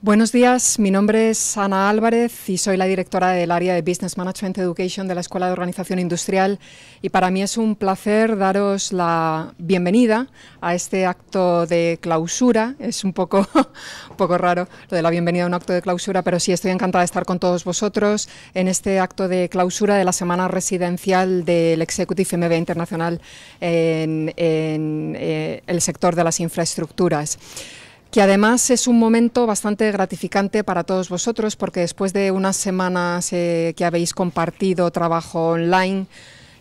Buenos días, mi nombre es Ana Álvarez y soy la directora del área de Business Management Education de la Escuela de Organización Industrial y para mí es un placer daros la bienvenida a este acto de clausura. Es un poco, poco raro lo de la bienvenida a un acto de clausura, pero sí estoy encantada de estar con todos vosotros en este acto de clausura de la semana residencial del Executive MBA Internacional en, eh, el sector de las infraestructuras que además es un momento bastante gratificante para todos vosotros porque después de unas semanas eh, que habéis compartido trabajo online,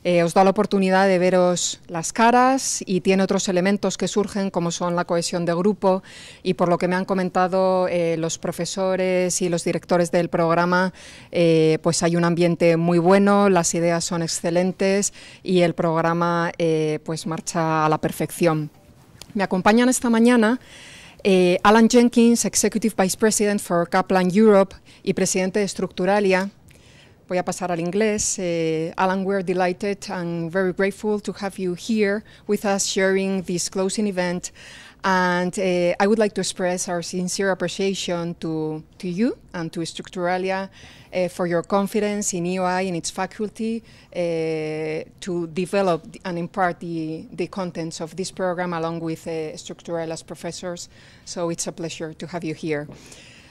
eh, os da la oportunidad de veros las caras y tiene otros elementos que surgen como son la cohesión de grupo y por lo que me han comentado eh, los profesores y los directores del programa, pues hay un ambiente muy bueno, las ideas son excelentes y el programa pues marcha a la perfección. Me acompañan esta mañana. Eh, Alan Jenkins, Executive Vice President for Kaplan Europe y presidente de Structuralia. Voy a pasar al inglés. Eh, Alan, we're delighted and very grateful to have you here with us sharing this closing event. And uh, I would like to express our sincere appreciation to, to you and to Structuralia uh, for your confidence in EOI and its faculty uh, to develop and impart the, the contents of this program along with Structuralia's professors. So it's a pleasure to have you here.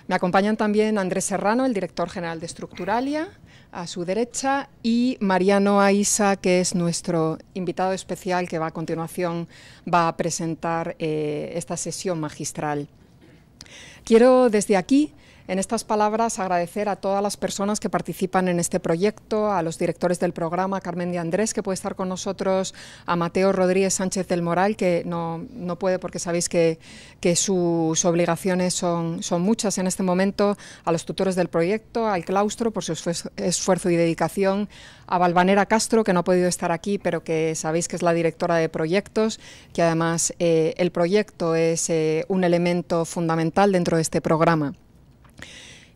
Me acompañan también Andrés Serrano, el director general de Structuralia, a su derecha y Mariano Aisa, que es nuestro invitado especial que va a continuación va a presentar eh, esta sesión magistral. Quiero desde aquí en estas palabras, agradecer a todas las personas que participan en este proyecto, a los directores del programa, Carmen de Andrés, que puede estar con nosotros, a Mateo Rodríguez Sánchez del Moral, que no, puede porque sabéis que, que sus obligaciones son, muchas en este momento, a los tutores del proyecto, al claustro por su esfuerzo y dedicación, a Valvanera Castro, que no ha podido estar aquí, pero que sabéis que es la directora de proyectos, que además eh, el proyecto es eh, un elemento fundamental dentro de este programa.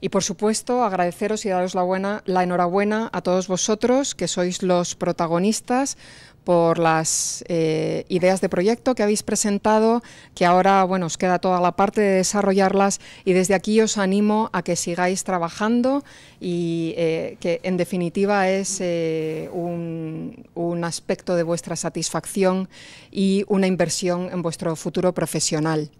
Y por supuesto, agradeceros y daros la, buena, la enhorabuena a todos vosotros, que sois los protagonistas, por las eh, ideas de proyecto que habéis presentado, que ahora bueno, os queda toda la parte de desarrollarlas y desde aquí os animo a que sigáis trabajando y eh, que en definitiva es eh, un, aspecto de vuestra satisfacción y una inversión en vuestro futuro profesional.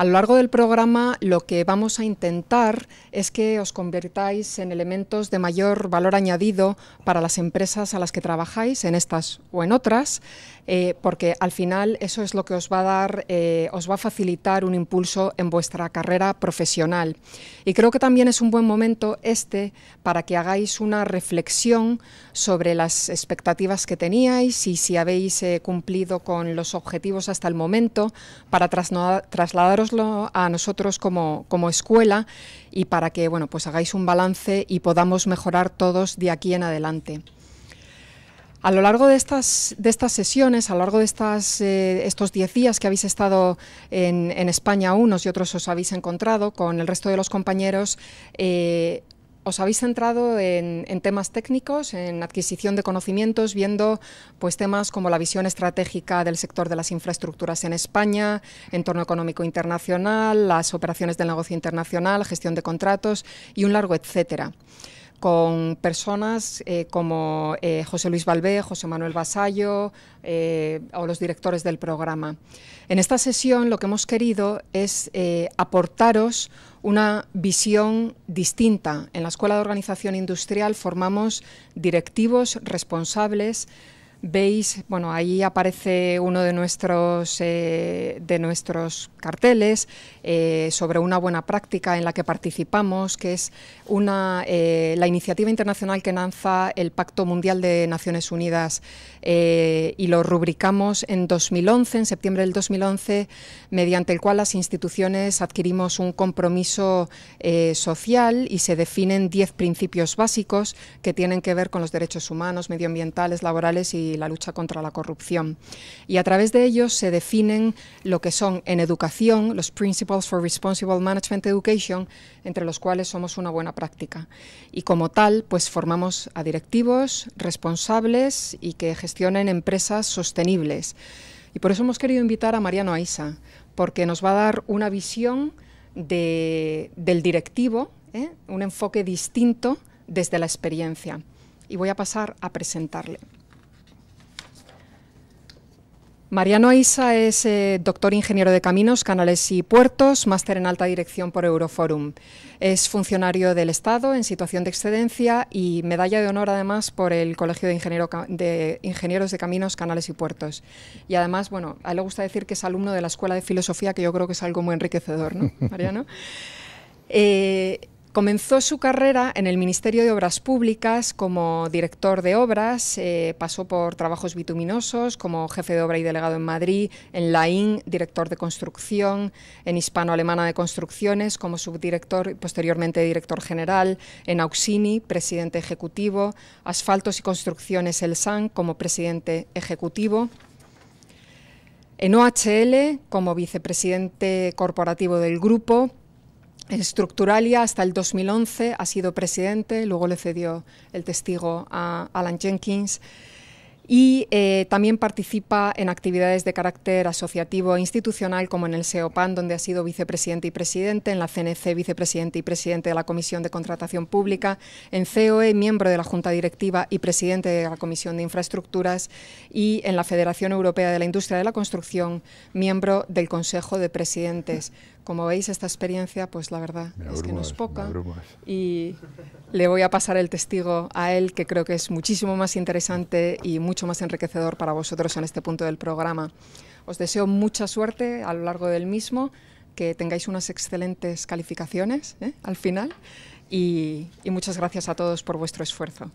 A lo largo del programa lo que vamos a intentar es que os convertáis en elementos de mayor valor añadido para las empresas a las que trabajáis, en estas o en otras, eh, porque al final eso es lo que os va a dar, eh, os va a facilitar un impulso en vuestra carrera profesional. Y creo que también es un buen momento este para que hagáis una reflexión sobre las expectativas que teníais y si habéis eh, cumplido con los objetivos hasta el momento, para trasladároslo a nosotros como, como escuela y para que bueno, pues hagáis un balance y podamos mejorar todos de aquí en adelante. A lo largo de estas, de estas sesiones, a lo largo de estas, eh, estos 10 días que habéis estado en, España, unos y otros os habéis encontrado con el resto de los compañeros, eh, os habéis centrado en, temas técnicos, en adquisición de conocimientos, viendo pues, temas como la visión estratégica del sector de las infraestructuras en España, entorno económico internacional, las operaciones del negocio internacional, gestión de contratos y un largo etcétera con personas eh, como eh, José Luis Valvé, José Manuel Basallo eh, o los directores del programa. En esta sesión lo que hemos querido es aportaros una visión distinta. En la Escuela de Organización Industrial formamos directivos responsables veis, bueno, ahí aparece uno de nuestros, eh, de nuestros carteles eh, sobre una buena práctica en la que participamos, que es una, eh, la iniciativa internacional que lanza el Pacto Mundial de Naciones Unidas y lo rubricamos en 2011, en septiembre del 2011, mediante el cual las instituciones adquirimos un compromiso social y se definen 10 principios básicos que tienen que ver con los derechos humanos, medioambientales, laborales y la lucha contra la corrupción. Y a través de ellos se definen lo que son en educación los Principles for Responsible Management Education, entre los cuales somos una buena práctica. Y como tal, pues formamos a directivos responsables y que gestionen empresas sostenibles. Y por eso hemos querido invitar a Mariano Aisa, porque nos va a dar una visión del directivo, ¿eh? un enfoque distinto desde la experiencia. Y voy a pasar a presentarle. Mariano Isa es eh, doctor ingeniero de caminos, canales y puertos, máster en alta dirección por Euroforum. Es funcionario del Estado en situación de excedencia y medalla de honor además por el Colegio de, Ingenieros de Caminos, Canales y Puertos. Y además, bueno, a él le gusta decir que es alumno de la Escuela de Filosofía, que yo creo que es algo muy enriquecedor, ¿no, Mariano? Eh, Comenzó su carrera en el Ministerio de Obras Públicas como director de obras, eh, pasó por trabajos bituminosos como jefe de obra y delegado en Madrid, en Laín, director de construcción, en Hispano-Alemana de Construcciones como subdirector y posteriormente director general, en Auxini, presidente ejecutivo, Asfaltos y Construcciones El SAN como presidente ejecutivo. En OHL, como vicepresidente corporativo del grupo, Estructuralia hasta el 2011 ha sido presidente, luego le cedió el testigo a Alan Jenkins y eh, también participa en actividades de carácter asociativo e institucional como en el SEOPAN, donde ha sido vicepresidente y presidente, en la CNC vicepresidente y presidente de la Comisión de Contratación Pública, en COE miembro de la Junta Directiva y presidente de la Comisión de Infraestructuras y en la Federación Europea de la Industria de la Construcción miembro del Consejo de Presidentes. Como veis, esta experiencia, pues la verdad es que no es poca. Y le voy a pasar el testigo a él, que creo que es muchísimo más interesante y mucho más enriquecedor para vosotros en este punto del programa. Os deseo mucha suerte a lo largo del mismo, que tengáis unas excelentes calificaciones ¿eh? al final y, y, muchas gracias a todos por vuestro esfuerzo.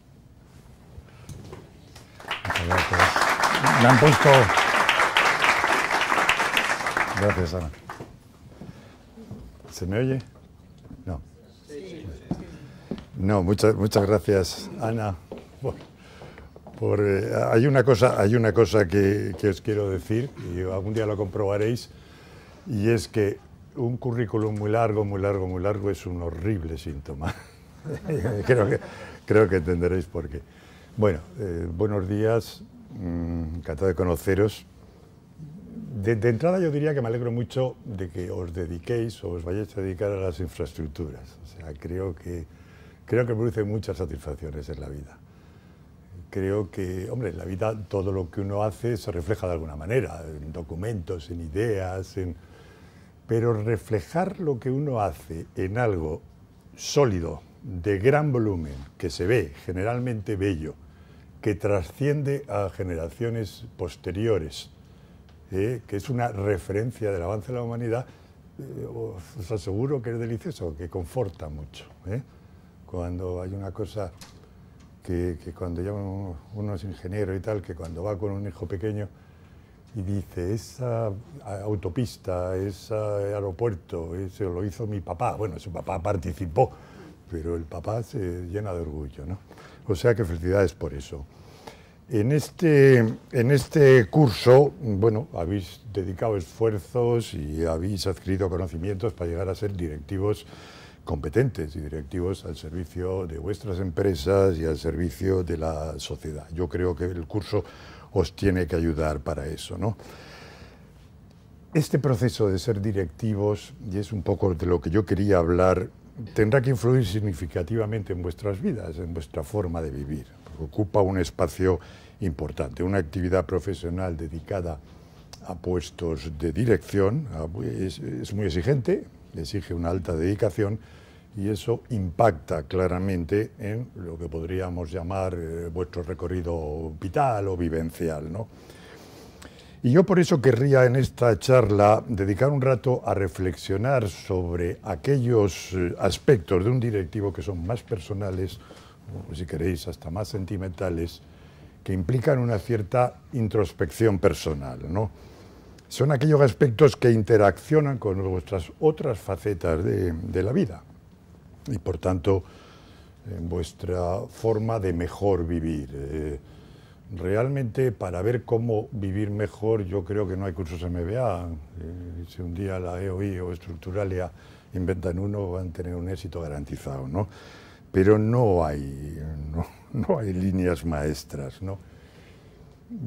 gracias. Me han puesto... Gracias, Ana. ¿Se me oye? No. No, muchas, muchas gracias, Ana. Por, eh, hay una cosa, hay una cosa que, que, os quiero decir, y algún día lo comprobaréis, y es que un currículum muy largo, muy largo, muy largo es un horrible síntoma. creo, que, creo que entenderéis por qué. Bueno, eh, buenos días, mm, encantado de conoceros de, entrada yo diría que me alegro mucho de que os dediquéis o os vayáis a dedicar a las infraestructuras. creo que, creo que produce muchas satisfacciones en la vida. Creo que, hombre, en la vida todo lo que uno hace se refleja de alguna manera, en documentos, en ideas, pero reflejar lo que uno hace en algo sólido, de gran volumen, que se ve generalmente bello, que trasciende a generaciones posteriores eh, que es una referencia del avance de la humanidad, eh, os aseguro que es delicioso, que conforta mucho. ¿eh? Cuando hay una cosa que, cuando uno unos, ingeniero y tal, que cuando va con un hijo pequeño y dice, esa autopista, ese aeropuerto, eso lo hizo mi papá, bueno, su papá participó, pero el papá se llena de orgullo, ¿no? O sea que felicidades por eso. En este, en este curso, bueno, habéis dedicado esfuerzos y habéis adquirido conocimientos para llegar a ser directivos competentes y directivos al servicio de vuestras empresas y al servicio de la sociedad. Yo creo que el curso os tiene que ayudar para eso, Este proceso de ser directivos, y es un poco de lo que yo quería hablar, tendrá que influir significativamente en vuestras vidas, en vuestra forma de vivir ocupa un espacio importante, una actividad profesional dedicada a puestos de dirección, es, muy exigente, exige una alta dedicación y eso impacta claramente en lo que podríamos llamar eh, vuestro recorrido vital o vivencial. Y yo por eso querría en esta charla dedicar un rato a reflexionar sobre aquellos eh, aspectos de un directivo que son más personales, si queréis, hasta más sentimentales, que implican una cierta introspección personal. ¿no? Son aquellos aspectos que interaccionan con vuestras otras facetas de, la vida y por tanto en vuestra forma de mejor vivir. Eh, realmente para ver cómo vivir mejor yo creo que no hay cursos MBA. Eh, si un día la EOI o Estructuralia inventan uno van a tener un éxito garantizado, ¿no? Pero no hay no hay líneas maestras,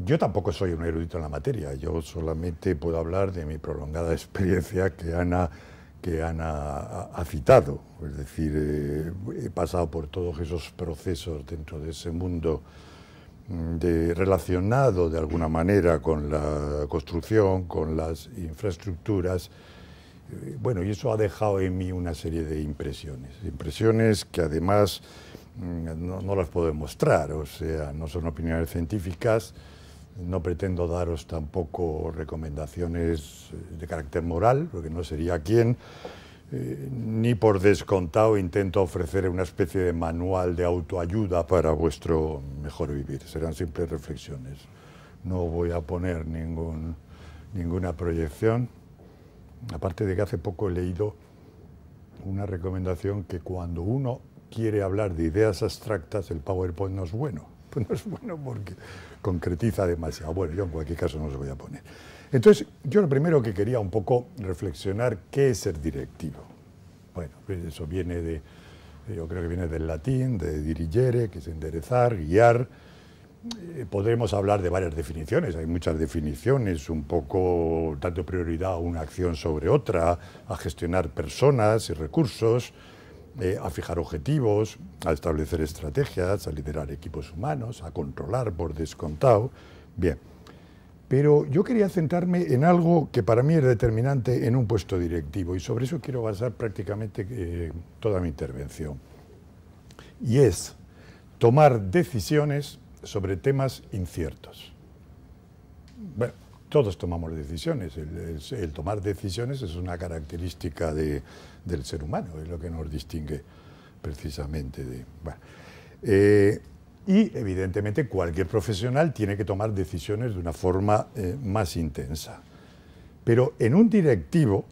Yo tampoco soy un erudito en la materia, yo solamente puedo hablar de mi prolongada experiencia que Ana, que ha citado. Es decir, eh, he pasado por todos esos procesos dentro de ese mundo mm, relacionado de alguna manera con la construcción, con las infraestructuras. Eh, bueno, y eso ha dejado en mí una serie de impresiones, impresiones que además no, las puedo demostrar, o sea, no son opiniones científicas, no pretendo daros tampoco recomendaciones eh, de carácter moral, porque no sería quien, eh, ni por descontado intento ofrecer una especie de manual de autoayuda para vuestro mejor vivir, serán simples reflexiones. No voy a poner ninguna proyección, aparte de que hace poco he leído una recomendación que cuando uno quiere hablar de ideas abstractas, el PowerPoint no es bueno. Pues no es bueno porque concretiza demasiado. Bueno, yo en cualquier caso no se voy a poner. Entonces, yo lo primero que quería un poco reflexionar, ¿qué es ser directivo? Bueno, eso viene de, yo creo que viene del latín, de dirigere, que es enderezar, guiar. Eh, podremos hablar de varias definiciones, hay muchas definiciones, un poco tanto prioridad a una acción sobre otra, a gestionar personas y recursos, eh, a fijar objetivos, a establecer estrategias, a liderar equipos humanos, a controlar por descontado. Bien, pero yo quería centrarme en algo que para mí es determinante en un puesto directivo y sobre eso quiero basar prácticamente eh, toda mi intervención. Y es tomar decisiones sobre temas inciertos. Bueno, todos tomamos decisiones. el, tomar decisiones es una característica de, del ser humano, es lo que nos distingue precisamente de... Eh, y evidentemente cualquier profesional tiene que tomar decisiones de una forma eh, más intensa. Pero en un directivo,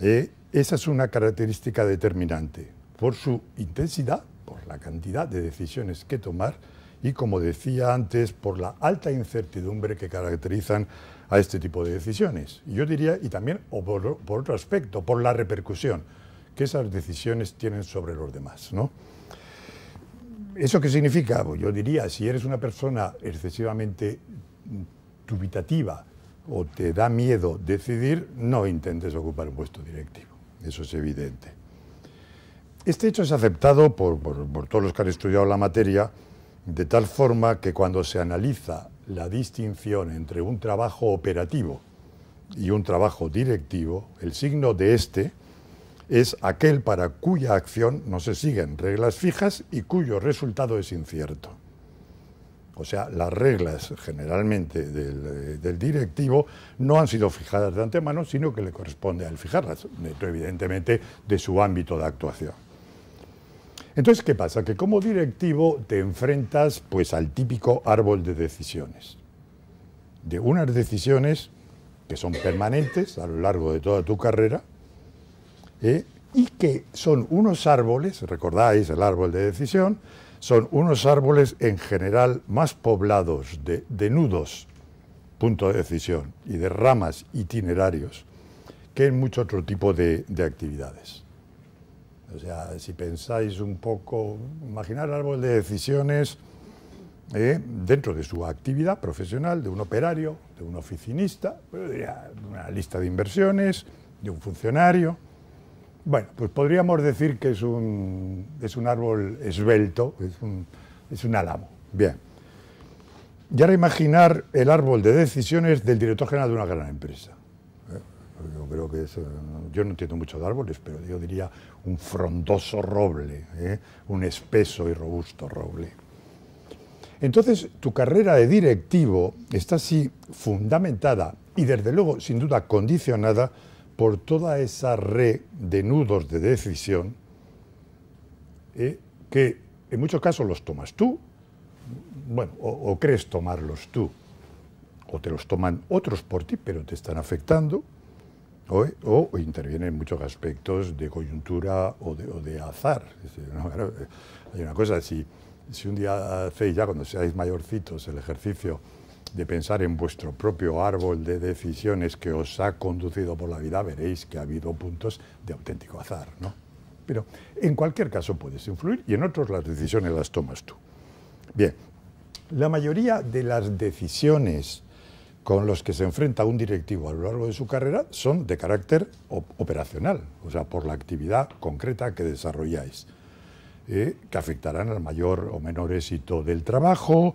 eh, esa es una característica determinante, por su intensidad, por la cantidad de decisiones que tomar y, como decía antes, por la alta incertidumbre que caracterizan a este tipo de decisiones. Yo diría, y también, o por otro aspecto, por la repercusión que esas decisiones tienen sobre los demás. ¿no? ¿Eso qué significa? Pues yo diría, si eres una persona excesivamente dubitativa o te da miedo decidir, no intentes ocupar un puesto directivo. Eso es evidente. Este hecho es aceptado por, por, por todos los que han estudiado la materia, de tal forma que cuando se analiza la distinción entre un trabajo operativo y un trabajo directivo, el signo de este es aquel para cuya acción no se siguen reglas fijas y cuyo resultado es incierto. O sea, las reglas generalmente del, eh, directivo no han sido fijadas de antemano, sino que le corresponde al fijarlas, evidentemente de su ámbito de actuación. Entonces, ¿qué pasa? Que como directivo te enfrentas pues, al típico árbol de decisiones, de unas decisiones que son permanentes a lo largo de toda tu carrera, ¿eh? y que son unos árboles, recordáis el árbol de decisión, son unos árboles en general más poblados de, nudos, punto de decisión, y de ramas itinerarios, que en mucho otro tipo de, actividades. O sea, si pensáis un poco, imaginar el árbol de decisiones ¿eh? dentro de su actividad profesional, de un operario, de un oficinista, pues, una lista de inversiones, de un funcionario, bueno, pues podríamos decir que es un, es un árbol esbelto, es un, álamo. Bien. Y ahora imaginar el árbol de decisiones del director general de una gran empresa. Eh, yo creo que es, yo no entiendo mucho de árboles, pero yo diría un frondoso roble, ¿eh? un espeso y robusto roble. Entonces, tu carrera de directivo está así fundamentada y desde luego, sin duda, condicionada por toda esa red de nudos de decisión eh, que en muchos casos los tomas tú, bueno, o, crees tomarlos tú, o te los toman otros por ti, pero te están afectando, o, intervienen muchos aspectos de coyuntura o de, azar. Eh, hay una cosa, si, si un día hacéis ya cuando seáis mayorcitos el ejercicio, de pensar en vuestro propio árbol de decisiones que os ha conducido por la vida, veréis que ha habido puntos de auténtico azar, ¿no? Pero en cualquier caso puedes influir y en otros las decisiones las tomas tú. Bien, la mayoría de las decisiones con los que se enfrenta un directivo a lo largo de su carrera son de carácter operacional, o sea, por la actividad concreta que desarrolláis, eh, que afectarán al mayor o menor éxito del trabajo,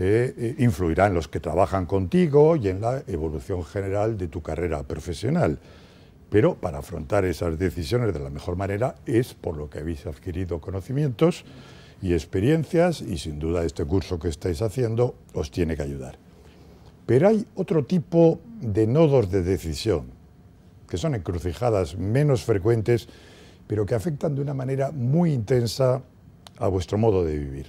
eh, eh, influirá en los que trabajan contigo y en la evolución general de tu carrera profesional. Pero para afrontar esas decisiones de la mejor manera es por lo que habéis adquirido conocimientos y experiencias y sin duda este curso que estáis haciendo os tiene que ayudar. Pero hay otro tipo de nodos de decisión, que son encrucijadas menos frecuentes, pero que afectan de una manera muy intensa a vuestro modo de vivir,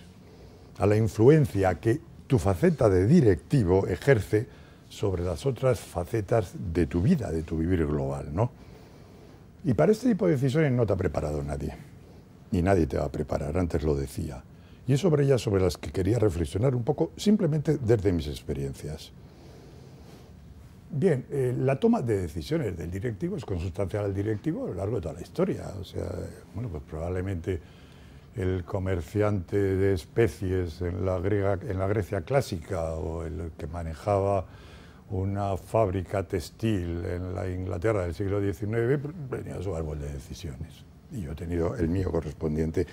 a la influencia que tu faceta de directivo ejerce sobre las otras facetas de tu vida, de tu vivir global, ¿no? Y para este tipo de decisiones no te ha preparado nadie, Y nadie te va a preparar, antes lo decía. Y es sobre ellas sobre las que quería reflexionar un poco, simplemente desde mis experiencias. Bien, eh, la toma de decisiones del directivo es consustancial al directivo a lo largo de toda la historia. O sea, bueno, pues probablemente el comerciante de especies en la, Grecia clásica o el que manejaba una fábrica textil en la Inglaterra del siglo XIX, tenía pues, su árbol de decisiones. Y yo he tenido el mío correspondiente.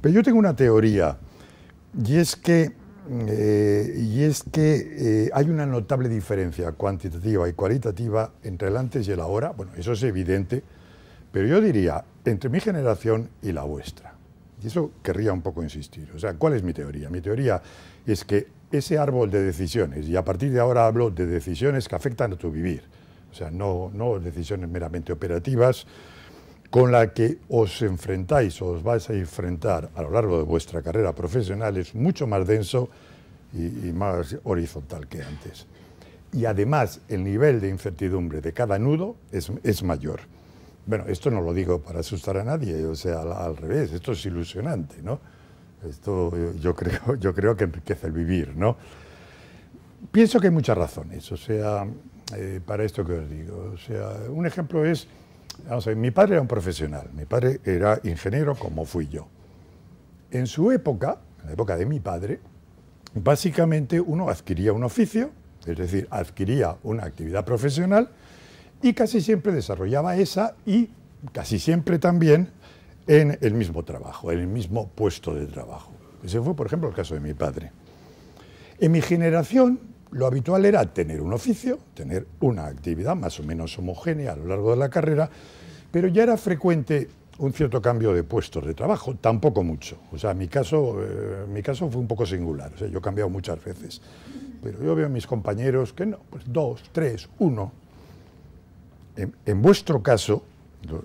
Pero yo tengo una teoría, y es que, eh, y es que eh, hay una notable diferencia cuantitativa y cualitativa entre el antes y el ahora. Bueno, eso es evidente, pero yo diría entre mi generación y la vuestra. Y eso querría un poco insistir. O sea, ¿cuál es mi teoría? Mi teoría es que ese árbol de decisiones, y a partir de ahora hablo de decisiones que afectan a tu vivir, o sea, no, decisiones meramente operativas, con la que os enfrentáis o os vais a enfrentar a lo largo de vuestra carrera profesional es mucho más denso y, más horizontal que antes. Y además el nivel de incertidumbre de cada nudo es mayor. Bueno, esto no lo digo para asustar a nadie, o sea, al, revés, esto es ilusionante, ¿no? Esto eh, yo creo, yo creo que enriquece el vivir, ¿no? Pienso que hay muchas razones, o sea, eh, para esto que os digo. O sea, un ejemplo es, vamos a ver, mi padre era un profesional, mi padre era ingeniero como fui yo. En su época, en la época de mi padre, básicamente uno adquiría un oficio, es decir, adquiría una actividad profesional y casi siempre desarrollaba esa y casi siempre también en el mismo trabajo, en el mismo puesto de trabajo. Ese fue, por ejemplo, el caso de mi padre. En mi generación, lo habitual era tener un oficio, tener una actividad más o menos homogénea a lo largo de la carrera, pero ya era frecuente un cierto cambio de puestos de trabajo, tampoco mucho. O sea, mi caso, eh, mi caso fue un poco singular, o sea, yo he cambiado muchas veces, pero yo veo a mis compañeros que no, pues dos, tres, uno, en, vuestro caso,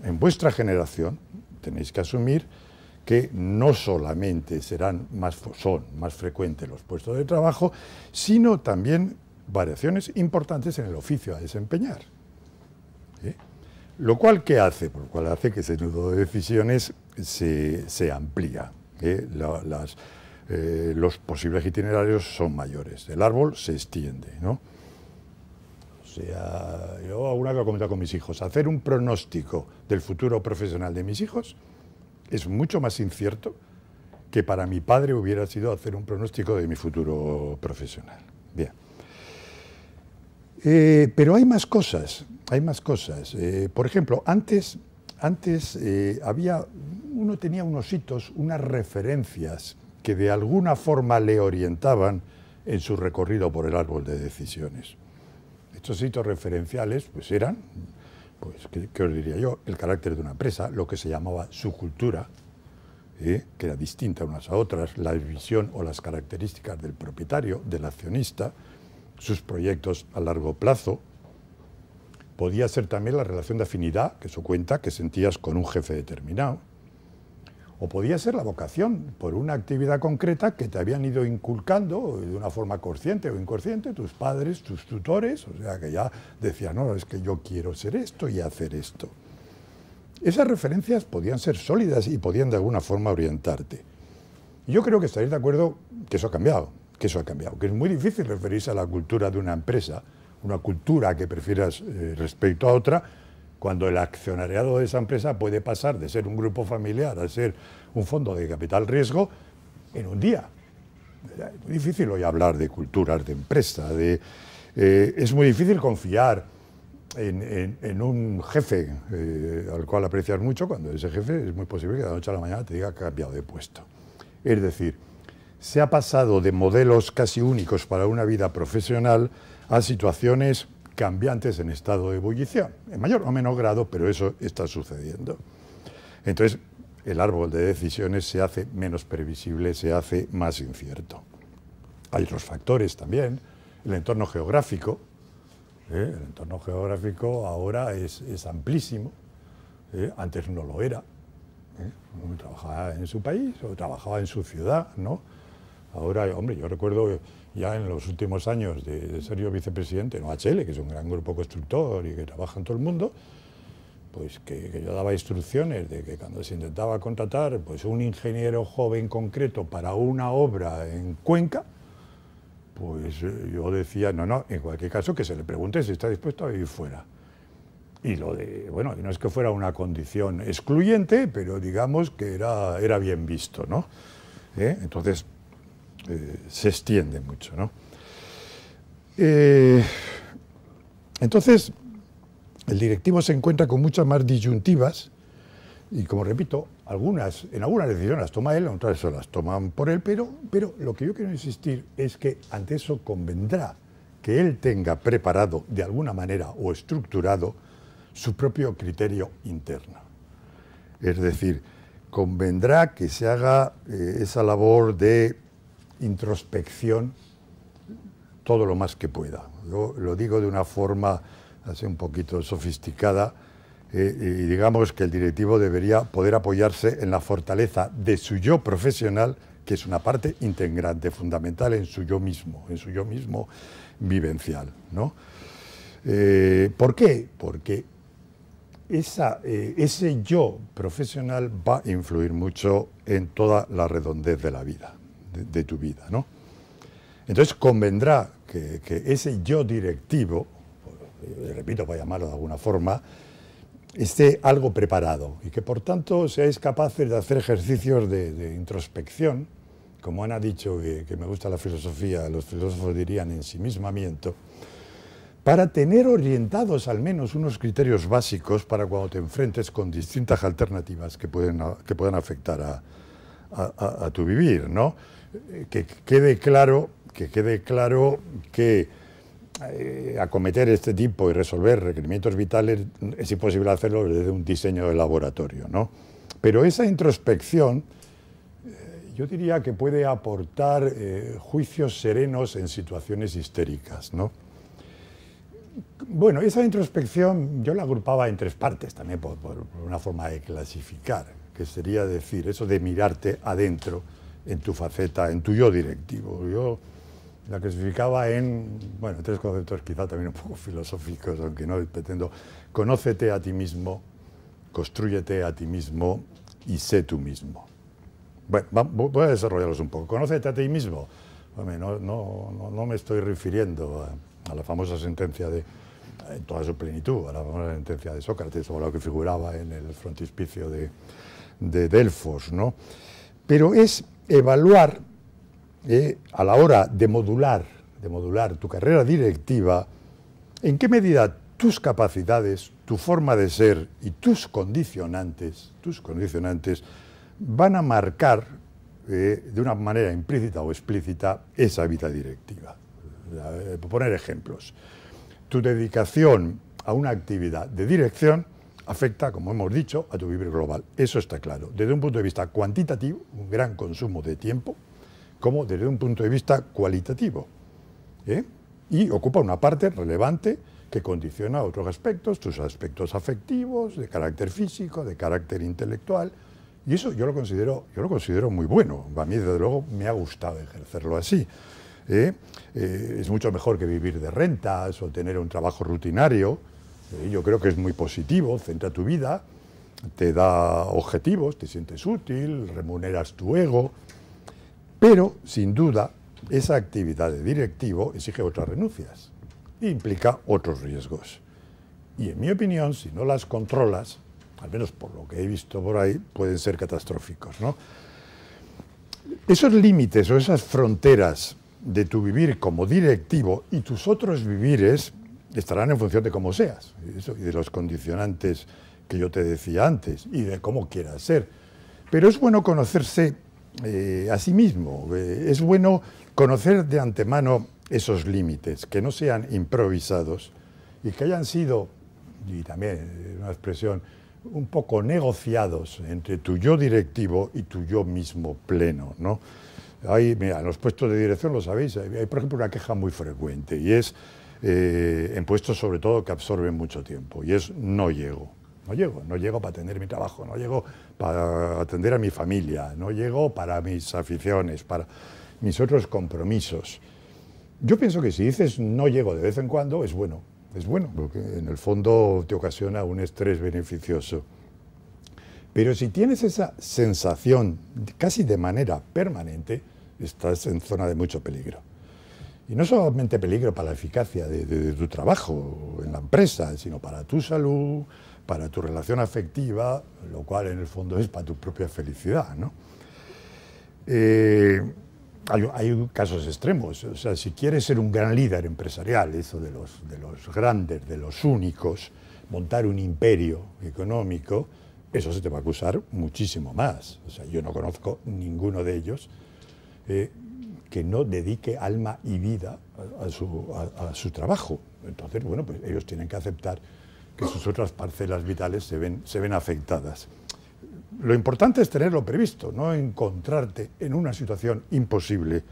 en vuestra generación, tenéis que asumir que no solamente serán más, son más frecuentes los puestos de trabajo, sino también variaciones importantes en el oficio a desempeñar. ¿eh? Lo cual, ¿qué hace? Por lo cual hace que ese nudo de decisiones se, amplía. ¿eh? Eh, los posibles itinerarios son mayores. El árbol se extiende. ¿no? yo alguna vez he comentado con mis hijos, hacer un pronóstico del futuro profesional de mis hijos es mucho más incierto que para mi padre hubiera sido hacer un pronóstico de mi futuro profesional. Bien. Eh, pero hay más cosas, hay más cosas. Eh, por ejemplo, antes, eh, había, uno tenía unos hitos, unas referencias que de alguna forma le orientaban en su recorrido por el árbol de decisiones estos sitios referenciales pues eran, pues, ¿qué, os diría yo? El carácter de una empresa, lo que se llamaba su cultura, ¿eh? que era distinta unas a otras, la visión o las características del propietario, del accionista, sus proyectos a largo plazo. Podía ser también la relación de afinidad, que eso cuenta, que sentías con un jefe determinado o podía ser la vocación por una actividad concreta que te habían ido inculcando de una forma consciente o inconsciente tus padres, tus tutores, o sea que ya decían, no, es que yo quiero ser esto y hacer esto. Esas referencias podían ser sólidas y podían de alguna forma orientarte. Yo creo que estaréis de acuerdo que eso ha cambiado, que eso ha cambiado, que es muy difícil referirse a la cultura de una empresa, una cultura que prefieras eh, respecto a otra, cuando el accionariado de esa empresa puede pasar de ser un grupo familiar a ser un fondo de capital riesgo en un día. Es muy difícil hoy hablar de culturas de empresa, eh, es muy difícil confiar en, un jefe eh, al cual aprecias mucho, cuando ese jefe es muy posible que de la noche a la mañana te diga que ha cambiado de puesto. Es decir, se ha pasado de modelos casi únicos para una vida profesional a situaciones cambiantes en estado de ebullición, en mayor o menor grado, pero eso está sucediendo. Entonces, el árbol de decisiones se hace menos previsible, se hace más incierto. Hay otros factores también, el entorno geográfico, ¿eh? el entorno geográfico ahora es, amplísimo, ¿eh? antes no lo era, ¿eh? trabajaba en su país o trabajaba en su ciudad, ¿no? Ahora, hombre, yo recuerdo ya en los últimos años de, ser yo vicepresidente, no OHL, que es un gran grupo constructor y que trabaja en todo el mundo, pues que, yo daba instrucciones de que cuando se intentaba contratar pues un ingeniero joven concreto para una obra en Cuenca, pues eh, yo decía, no, no, en cualquier caso que se le pregunte si está dispuesto a ir fuera. Y lo de, bueno, no es que fuera una condición excluyente, pero digamos que era, era bien visto, ¿no? ¿Eh? Entonces, eh, se extiende mucho. Eh, entonces, el directivo se encuentra con muchas más disyuntivas y, como repito, algunas, en algunas decisiones las toma él, en otras las toman por él, pero, pero lo que yo quiero insistir es que ante eso convendrá que él tenga preparado de alguna manera o estructurado su propio criterio interno. Es decir, convendrá que se haga eh, esa labor de introspección todo lo más que pueda. Yo lo digo de una forma así un poquito sofisticada eh, y digamos que el directivo debería poder apoyarse en la fortaleza de su yo profesional, que es una parte integrante, fundamental en su yo mismo, en su yo mismo vivencial. ¿no? Eh, ¿Por qué? Porque eh, ese yo profesional va a influir mucho en toda la redondez de la vida de, tu vida, Entonces convendrá que, ese yo directivo, eh, repito, para llamarlo de alguna forma, esté algo preparado y que por tanto seáis capaces de hacer ejercicios de, introspección, como Ana ha dicho que, me gusta la filosofía, los filósofos dirían ensimismamiento, para tener orientados al menos unos criterios básicos para cuando te enfrentes con distintas alternativas que, pueden, que puedan afectar a, tu vivir, ¿no? que quede claro que quede claro que eh, acometer este tipo y resolver requerimientos vitales es imposible hacerlo desde un diseño de laboratorio, Pero esa introspección eh, yo diría que puede aportar eh, juicios serenos en situaciones histéricas, Bueno, esa introspección yo la agrupaba en tres partes también por una forma de clasificar, que sería decir, eso de mirarte adentro, en tu faceta, en tu yo directivo. Yo la clasificaba en, bueno, tres conceptos quizá también un poco filosóficos, aunque no pretendo. Conócete a ti mismo, construyete a ti mismo y sé tú mismo. Bueno, voy a desarrollarlos un poco. Conócete a ti mismo. no, no, no, me estoy refiriendo a, la famosa sentencia de, en toda su plenitud, a la famosa sentencia de Sócrates o lo que figuraba en el frontispicio de, de Delfos, ¿no? Pero es evaluar eh, a la hora de modular, de modular tu carrera directiva, en qué medida tus capacidades, tu forma de ser y tus condicionantes, tus condicionantes van a marcar eh, de una manera implícita o explícita esa vida directiva. Eh, por poner ejemplos, tu dedicación a una actividad de dirección afecta, como hemos dicho, a tu vivir global. Eso está claro. Desde un punto de vista cuantitativo, un gran consumo de tiempo, como desde un punto de vista cualitativo. ¿eh? Y ocupa una parte relevante que condiciona otros aspectos, tus aspectos afectivos, de carácter físico, de carácter intelectual. Y eso yo lo considero, yo lo considero muy bueno. A mí, desde luego, me ha gustado ejercerlo así. ¿eh? Eh, es mucho mejor que vivir de rentas o tener un trabajo rutinario yo creo que es muy positivo, centra tu vida, te da objetivos, te sientes útil, remuneras tu ego, pero sin duda esa actividad de directivo exige otras renuncias e implica otros riesgos. Y en mi opinión, si no las controlas, al menos por lo que he visto por ahí, pueden ser catastróficos. Esos límites o esas fronteras de tu vivir como directivo y tus otros vivires estarán en función de cómo seas y de los condicionantes que yo te decía antes y de cómo quieras ser. Pero es bueno conocerse eh, a sí mismo, eh, es bueno conocer de antemano esos límites, que no sean improvisados y que hayan sido, y también eh, una expresión, un poco negociados entre tu yo directivo y tu yo mismo pleno. ¿no? mira, en los puestos de dirección lo sabéis, hay, por ejemplo una queja muy frecuente y es eh, en puestos sobre todo que absorben mucho tiempo. Y es no llego, no llego, no llego para atender mi trabajo, no llego para atender a mi familia, no llego para mis aficiones, para mis otros compromisos. Yo pienso que si dices no llego de vez en cuando, es bueno, es bueno, porque en el fondo te ocasiona un estrés beneficioso. Pero si tienes esa sensación casi de manera permanente, estás en zona de mucho peligro. Y no solamente peligro para la eficacia de, tu trabajo en la empresa, sino para tu salud, para tu relación afectiva, lo cual en el fondo es para tu propia felicidad. Eh, hay, casos extremos. O sea, si quieres ser un gran líder empresarial, eso de los, de los grandes, de los únicos, montar un imperio económico, eso se te va a acusar muchísimo más. O sea, yo no conozco ninguno de ellos. Eh, que no dedique alma y vida a, su, trabajo. Entonces, bueno, pues ellos tienen que aceptar que sus otras parcelas vitales se ven, afectadas. Lo importante es tenerlo previsto, no encontrarte en una situación imposible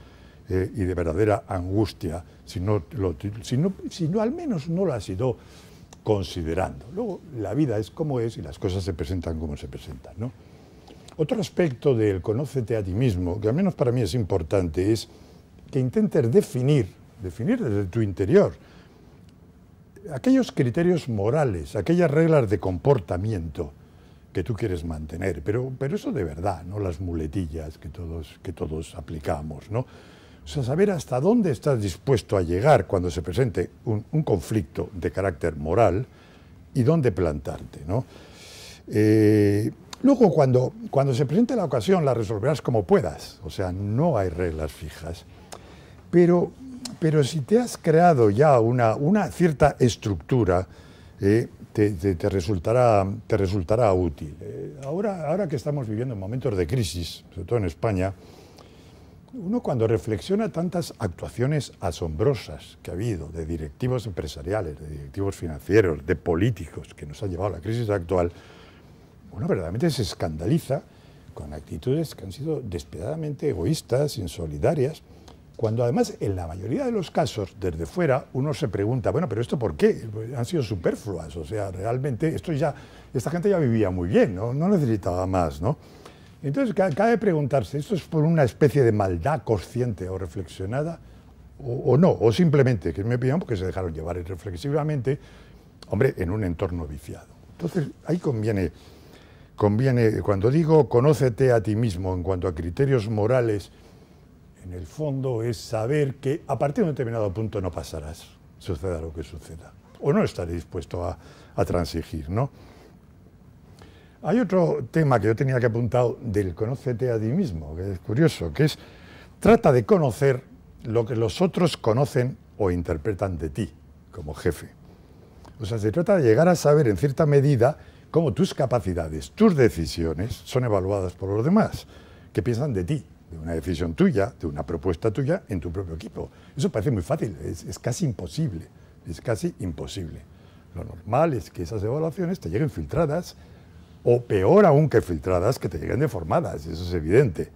eh, y de verdadera angustia, si al menos no lo has ido considerando. Luego, la vida es como es y las cosas se presentan como se presentan. ¿no? Otro aspecto del conócete a ti mismo, que al menos para mí es importante, es que intentes definir, definir desde tu interior, aquellos criterios morales, aquellas reglas de comportamiento que tú quieres mantener, pero, pero eso de verdad, no las muletillas que todos, que todos aplicamos, ¿no? O sea, saber hasta dónde estás dispuesto a llegar cuando se presente un, conflicto de carácter moral y dónde plantarte, ¿no? Eh, Luego, cuando, cuando se presente la ocasión, la resolverás como puedas. O sea, no hay reglas fijas. Pero, si te has creado ya una, cierta estructura, eh, te, resultará, útil. Eh, ahora, ahora que estamos viviendo momentos de crisis, sobre todo en España, uno cuando reflexiona tantas actuaciones asombrosas que ha habido de directivos empresariales, de directivos financieros, de políticos que nos ha llevado a la crisis actual, uno verdaderamente se escandaliza con actitudes que han sido despiadadamente egoístas, insolidarias, cuando además en la mayoría de los casos desde fuera uno se pregunta, bueno, pero esto por qué? Han sido superfluas, o sea, realmente esto ya, esta gente ya vivía muy bien, no, necesitaba más, ¿no? Entonces cabe preguntarse, ¿esto es por una especie de maldad consciente o reflexionada o, no? O simplemente, que es mi opinión, porque se dejaron llevar irreflexivamente, hombre, en un entorno viciado. Entonces ahí conviene conviene, cuando digo conócete a ti mismo en cuanto a criterios morales, en el fondo es saber que a partir de un determinado punto no pasarás, suceda lo que suceda, o no estaré dispuesto a, transigir, ¿no? Hay otro tema que yo tenía que apuntar del conócete a ti mismo, que es curioso, que es trata de conocer lo que los otros conocen o interpretan de ti como jefe. O sea, se trata de llegar a saber en cierta medida cómo tus capacidades, tus decisiones son evaluadas por los demás, que piensan de ti, de una decisión tuya, de una propuesta tuya en tu propio equipo. Eso parece muy fácil, es, casi imposible, es casi imposible. Lo normal es que esas evaluaciones te lleguen filtradas o peor aún que filtradas, que te lleguen deformadas, eso es evidente.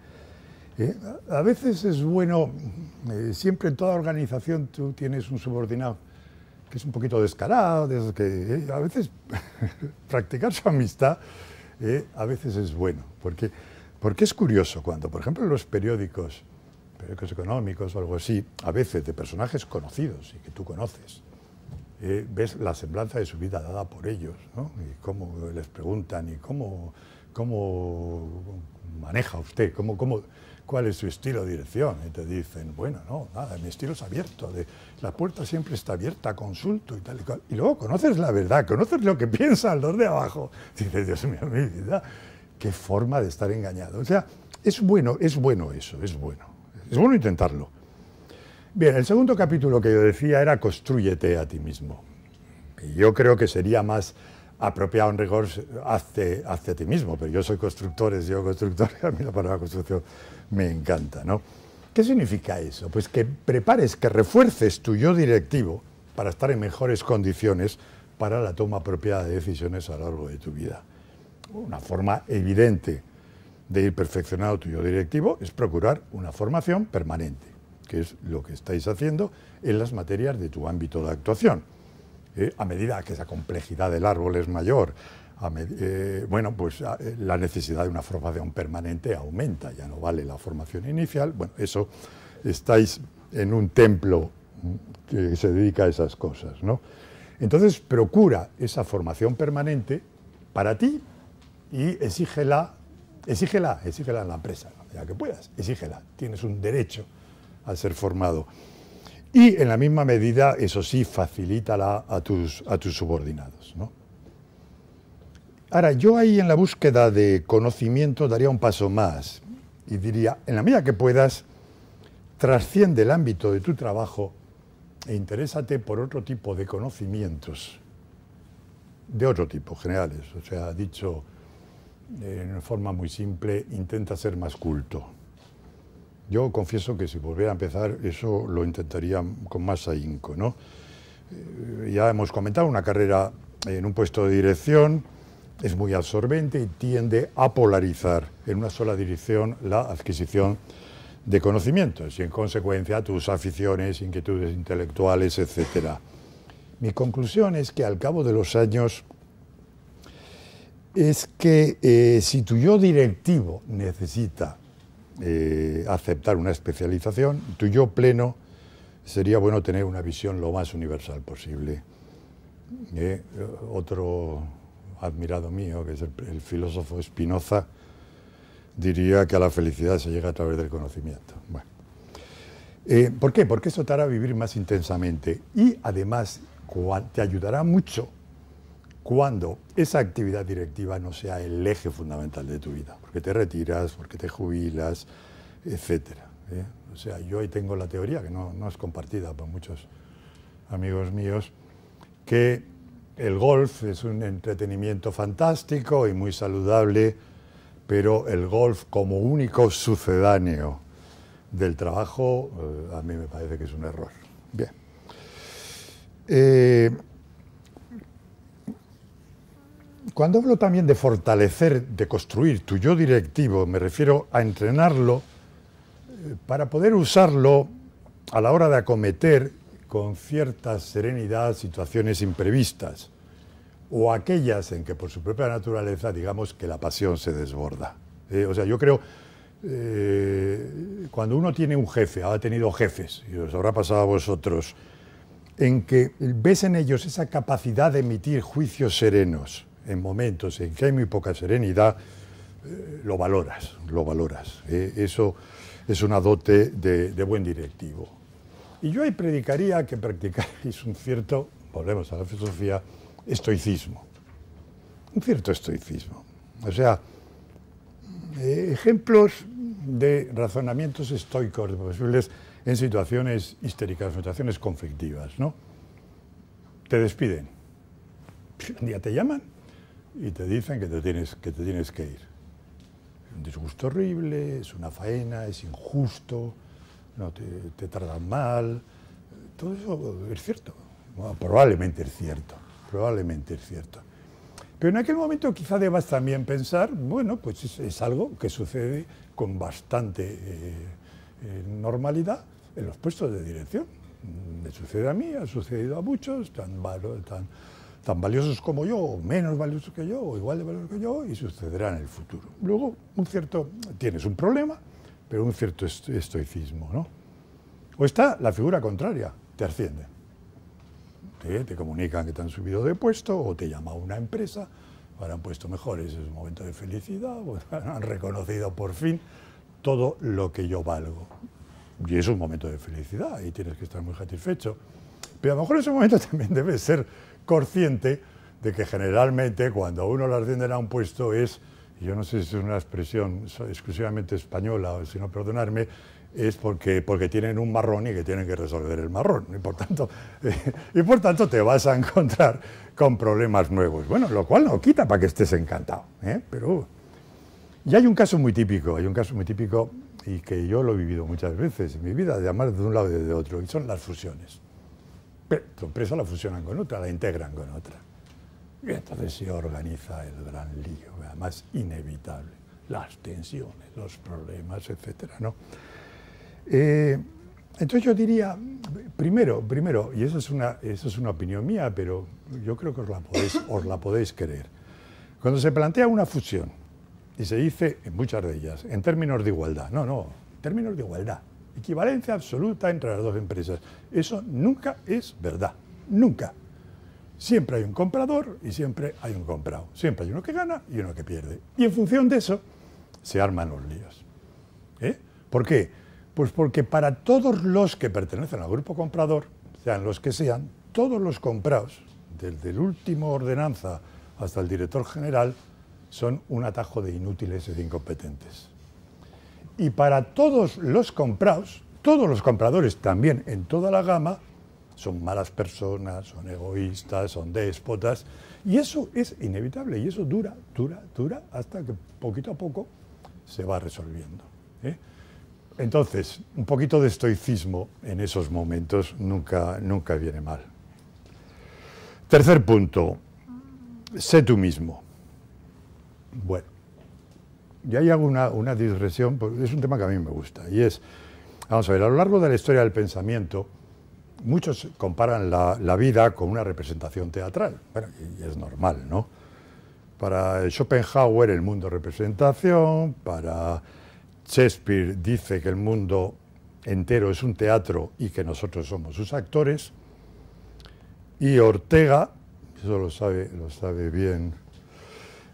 ¿Eh? A veces es bueno, eh, siempre en toda organización tú tienes un subordinado que es un poquito descarado, que eh, a veces practicar su amistad eh, a veces es bueno, porque, porque es curioso cuando, por ejemplo, en los periódicos, periódicos económicos o algo así, a veces de personajes conocidos y que tú conoces, eh, ves la semblanza de su vida dada por ellos, y cómo les preguntan y cómo, cómo maneja usted, cómo, cómo cuál es su estilo de dirección. Y te dicen, bueno, no, nada, mi estilo es abierto, la puerta siempre está abierta, consulto y tal y cual. Y luego conoces la verdad, conoces lo que piensan los de abajo. dices, Dios mío, qué forma de estar engañado. O sea, es bueno, es bueno eso, es bueno. Es bueno intentarlo. Bien, el segundo capítulo que yo decía era Construyete a ti mismo. Y yo creo que sería más apropiado en rigor hazte a ti mismo, pero yo soy constructor, yo constructor, a mí la palabra construcción me encanta, ¿no? ¿Qué significa eso? Pues que prepares, que refuerces tu yo directivo para estar en mejores condiciones para la toma apropiada de decisiones a lo largo de tu vida. Una forma evidente de ir perfeccionando tu yo directivo es procurar una formación permanente, que es lo que estáis haciendo en las materias de tu ámbito de actuación. Eh, a medida que esa complejidad del árbol es mayor, eh, bueno, pues eh, la necesidad de una formación permanente aumenta, ya no vale la formación inicial. Bueno, eso estáis en un templo que se dedica a esas cosas, ¿no? Entonces procura esa formación permanente para ti y exígela, exígela, exígela en la empresa, ya que puedas, exígela. Tienes un derecho a ser formado. Y en la misma medida, eso sí, facilítala a tus, a tus subordinados, ¿no? Ahora, yo ahí en la búsqueda de conocimiento daría un paso más y diría, en la medida que puedas, trasciende el ámbito de tu trabajo e interésate por otro tipo de conocimientos, de otro tipo, generales. O sea, dicho eh, en forma muy simple, intenta ser más culto. Yo confieso que si volviera a empezar, eso lo intentaría con más ahínco. ¿no? Eh, ya hemos comentado una carrera en un puesto de dirección es muy absorbente y tiende a polarizar en una sola dirección la adquisición de conocimientos y en consecuencia tus aficiones, inquietudes intelectuales, etc. Mi conclusión es que al cabo de los años es que eh, si tu yo directivo necesita eh, aceptar una especialización, tu yo pleno sería bueno tener una visión lo más universal posible. Eh, otro admirado mío, que es el, filósofo Spinoza, diría que a la felicidad se llega a través del conocimiento. Bueno. Eh, ¿Por qué? Porque eso te hará vivir más intensamente y además te ayudará mucho cuando esa actividad directiva no sea el eje fundamental de tu vida, porque te retiras, porque te jubilas, etc. ¿eh? O sea, yo hoy tengo la teoría, que no, no es compartida por muchos amigos míos, que el golf es un entretenimiento fantástico y muy saludable, pero el golf como único sucedáneo del trabajo eh, a mí me parece que es un error. Bien. Eh, cuando hablo también de fortalecer, de construir tu yo directivo, me refiero a entrenarlo eh, para poder usarlo a la hora de acometer con cierta serenidad situaciones imprevistas o aquellas en que por su propia naturaleza digamos que la pasión se desborda. Eh, o sea, yo creo, eh, cuando uno tiene un jefe, ha tenido jefes, y os habrá pasado a vosotros, en que ves en ellos esa capacidad de emitir juicios serenos en momentos en que hay muy poca serenidad, eh, lo valoras, lo valoras. eso es una dote de buen directivo. Y yo ahí predicaría que practicáis un cierto, volvemos a la filosofía, estoicismo. Un cierto estoicismo. O sea, eh, ejemplos de razonamientos estoicos posibles en situaciones histéricas, situaciones conflictivas, ¿no? Te despiden. Un día te llaman y te dicen que, te tienes que ir. Es un disgusto horrible, es una faena, es injusto, no te, tardan mal, todo eso es cierto, probablemente es cierto, probablemente es cierto. Pero en aquel momento quizá debas también pensar, bueno, pues es, algo que sucede con bastante eh, eh, normalidad en los puestos de dirección. Mm, me sucede a mí, ha sucedido a muchos, tan, tan valiosos como yo, o menos valiosos que yo, o igual de valiosos que yo, y sucederá en el futuro. Luego, un cierto, tienes un problema, pero un cierto estoicismo, ¿no? O está la figura contraria, te asciende, Te, comunican que te han subido de puesto o te llama una empresa, ahora han puesto mejores, es un momento de felicidad, han reconocido por fin todo lo que yo valgo. Y es un momento de felicidad y tienes que estar muy satisfecho. Pero a lo mejor en ese momento también debes ser consciente de que generalmente cuando uno le ascienden a un puesto es yo no sé si es una expresión exclusivamente española, o si perdonarme, es porque, porque tienen un marrón y que tienen que resolver el marrón. Y por, tanto, te vas a encontrar con problemas nuevos. Bueno, lo cual no quita para que estés encantado. ¿eh? Pero, y hay un caso muy típico, hay un caso muy típico y que yo lo he vivido muchas veces en mi vida, además de un lado y de otro, y son las fusiones. Pero tu empresa la fusionan con otra, la integran con otra. Y entonces se organiza el gran lío, además inevitable, las tensiones, los problemas, etc. Eh, entonces yo diría, primero, primero, y eso es, una, eso es una opinión mía, pero yo creo que os la, podéis, os la podéis creer. Cuando se plantea una fusión y se dice, en muchas de ellas, en términos de igualdad, no, no, en términos de igualdad, equivalencia absoluta entre las dos empresas, eso nunca es verdad, nunca. Siempre hay un comprador y siempre hay un comprado. Siempre hay uno que gana y uno que pierde. Y en función de eso se arman los líos. ¿Eh? ¿Por qué? Pues porque para todos los que pertenecen al grupo comprador, sean los que sean, todos los comprados, desde el último ordenanza hasta el director general, son un atajo de inútiles e incompetentes. Y para todos los comprados, todos los compradores también en toda la gama, son malas personas, son egoístas, son déspotas. Y eso es inevitable y eso dura, dura, dura hasta que poquito a poco se va resolviendo. ¿eh? Entonces, un poquito de estoicismo en esos momentos nunca, nunca viene mal. Tercer punto, sé tú mismo. Bueno, ya hay hago una, una digresión, es un tema que a mí me gusta, y es, vamos a ver, a lo largo de la historia del pensamiento, muchos comparan la, vida con una representación teatral. Bueno, y es normal, ¿no? Para Schopenhauer el mundo es representación, para Shakespeare dice que el mundo entero es un teatro y que nosotros somos sus actores. Y Ortega, eso lo sabe, lo sabe bien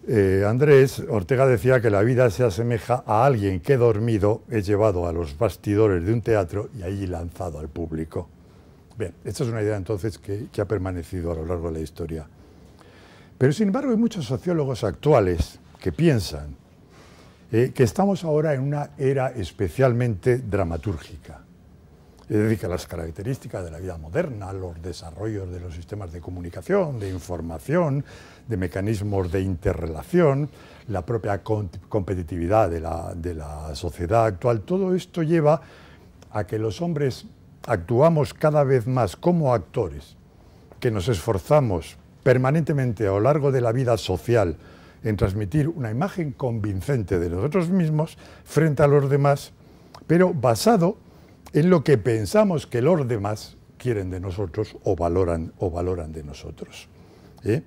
eh, Andrés, Ortega decía que la vida se asemeja a alguien que dormido es llevado a los bastidores de un teatro y allí lanzado al público. Bien, esta es una idea entonces que, ha permanecido a lo largo de la historia. Pero sin embargo hay muchos sociólogos actuales que piensan eh, que estamos ahora en una era especialmente dramatúrgica. Es dedica que las características de la vida moderna, los desarrollos de los sistemas de comunicación, de información, de mecanismos de interrelación, la propia competitividad de la, de la sociedad actual, todo esto lleva a que los hombres actuamos cada vez más como actores, que nos esforzamos permanentemente a lo largo de la vida social en transmitir una imagen convincente de nosotros mismos frente a los demás, pero basado en lo que pensamos que los demás quieren de nosotros o valoran, o valoran de nosotros. ¿eh?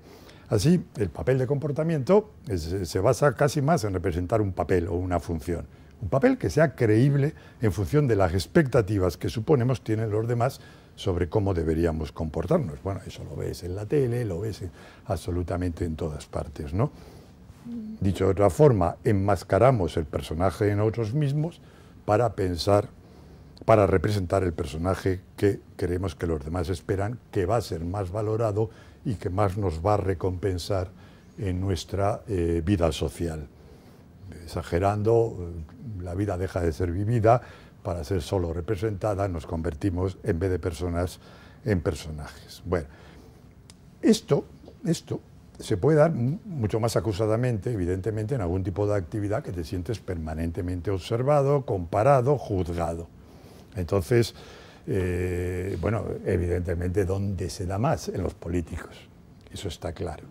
Así, el papel de comportamiento eh, se basa casi más en representar un papel o una función un papel que sea creíble en función de las expectativas que suponemos tienen los demás sobre cómo deberíamos comportarnos. Bueno, eso lo ves en la tele, lo ves absolutamente en todas partes, ¿no? Dicho de otra forma, enmascaramos el personaje en nosotros mismos para pensar, para representar el personaje que creemos que los demás esperan, que va a ser más valorado y que más nos va a recompensar en nuestra eh, vida social exagerando, eh, la vida deja de ser vivida, para ser solo representada nos convertimos en vez de personas en personajes. Bueno, esto, esto se puede dar mucho más acusadamente, evidentemente, en algún tipo de actividad que te sientes permanentemente observado, comparado, juzgado. Entonces, eh, bueno, evidentemente, ¿dónde se da más? En los políticos, eso está claro.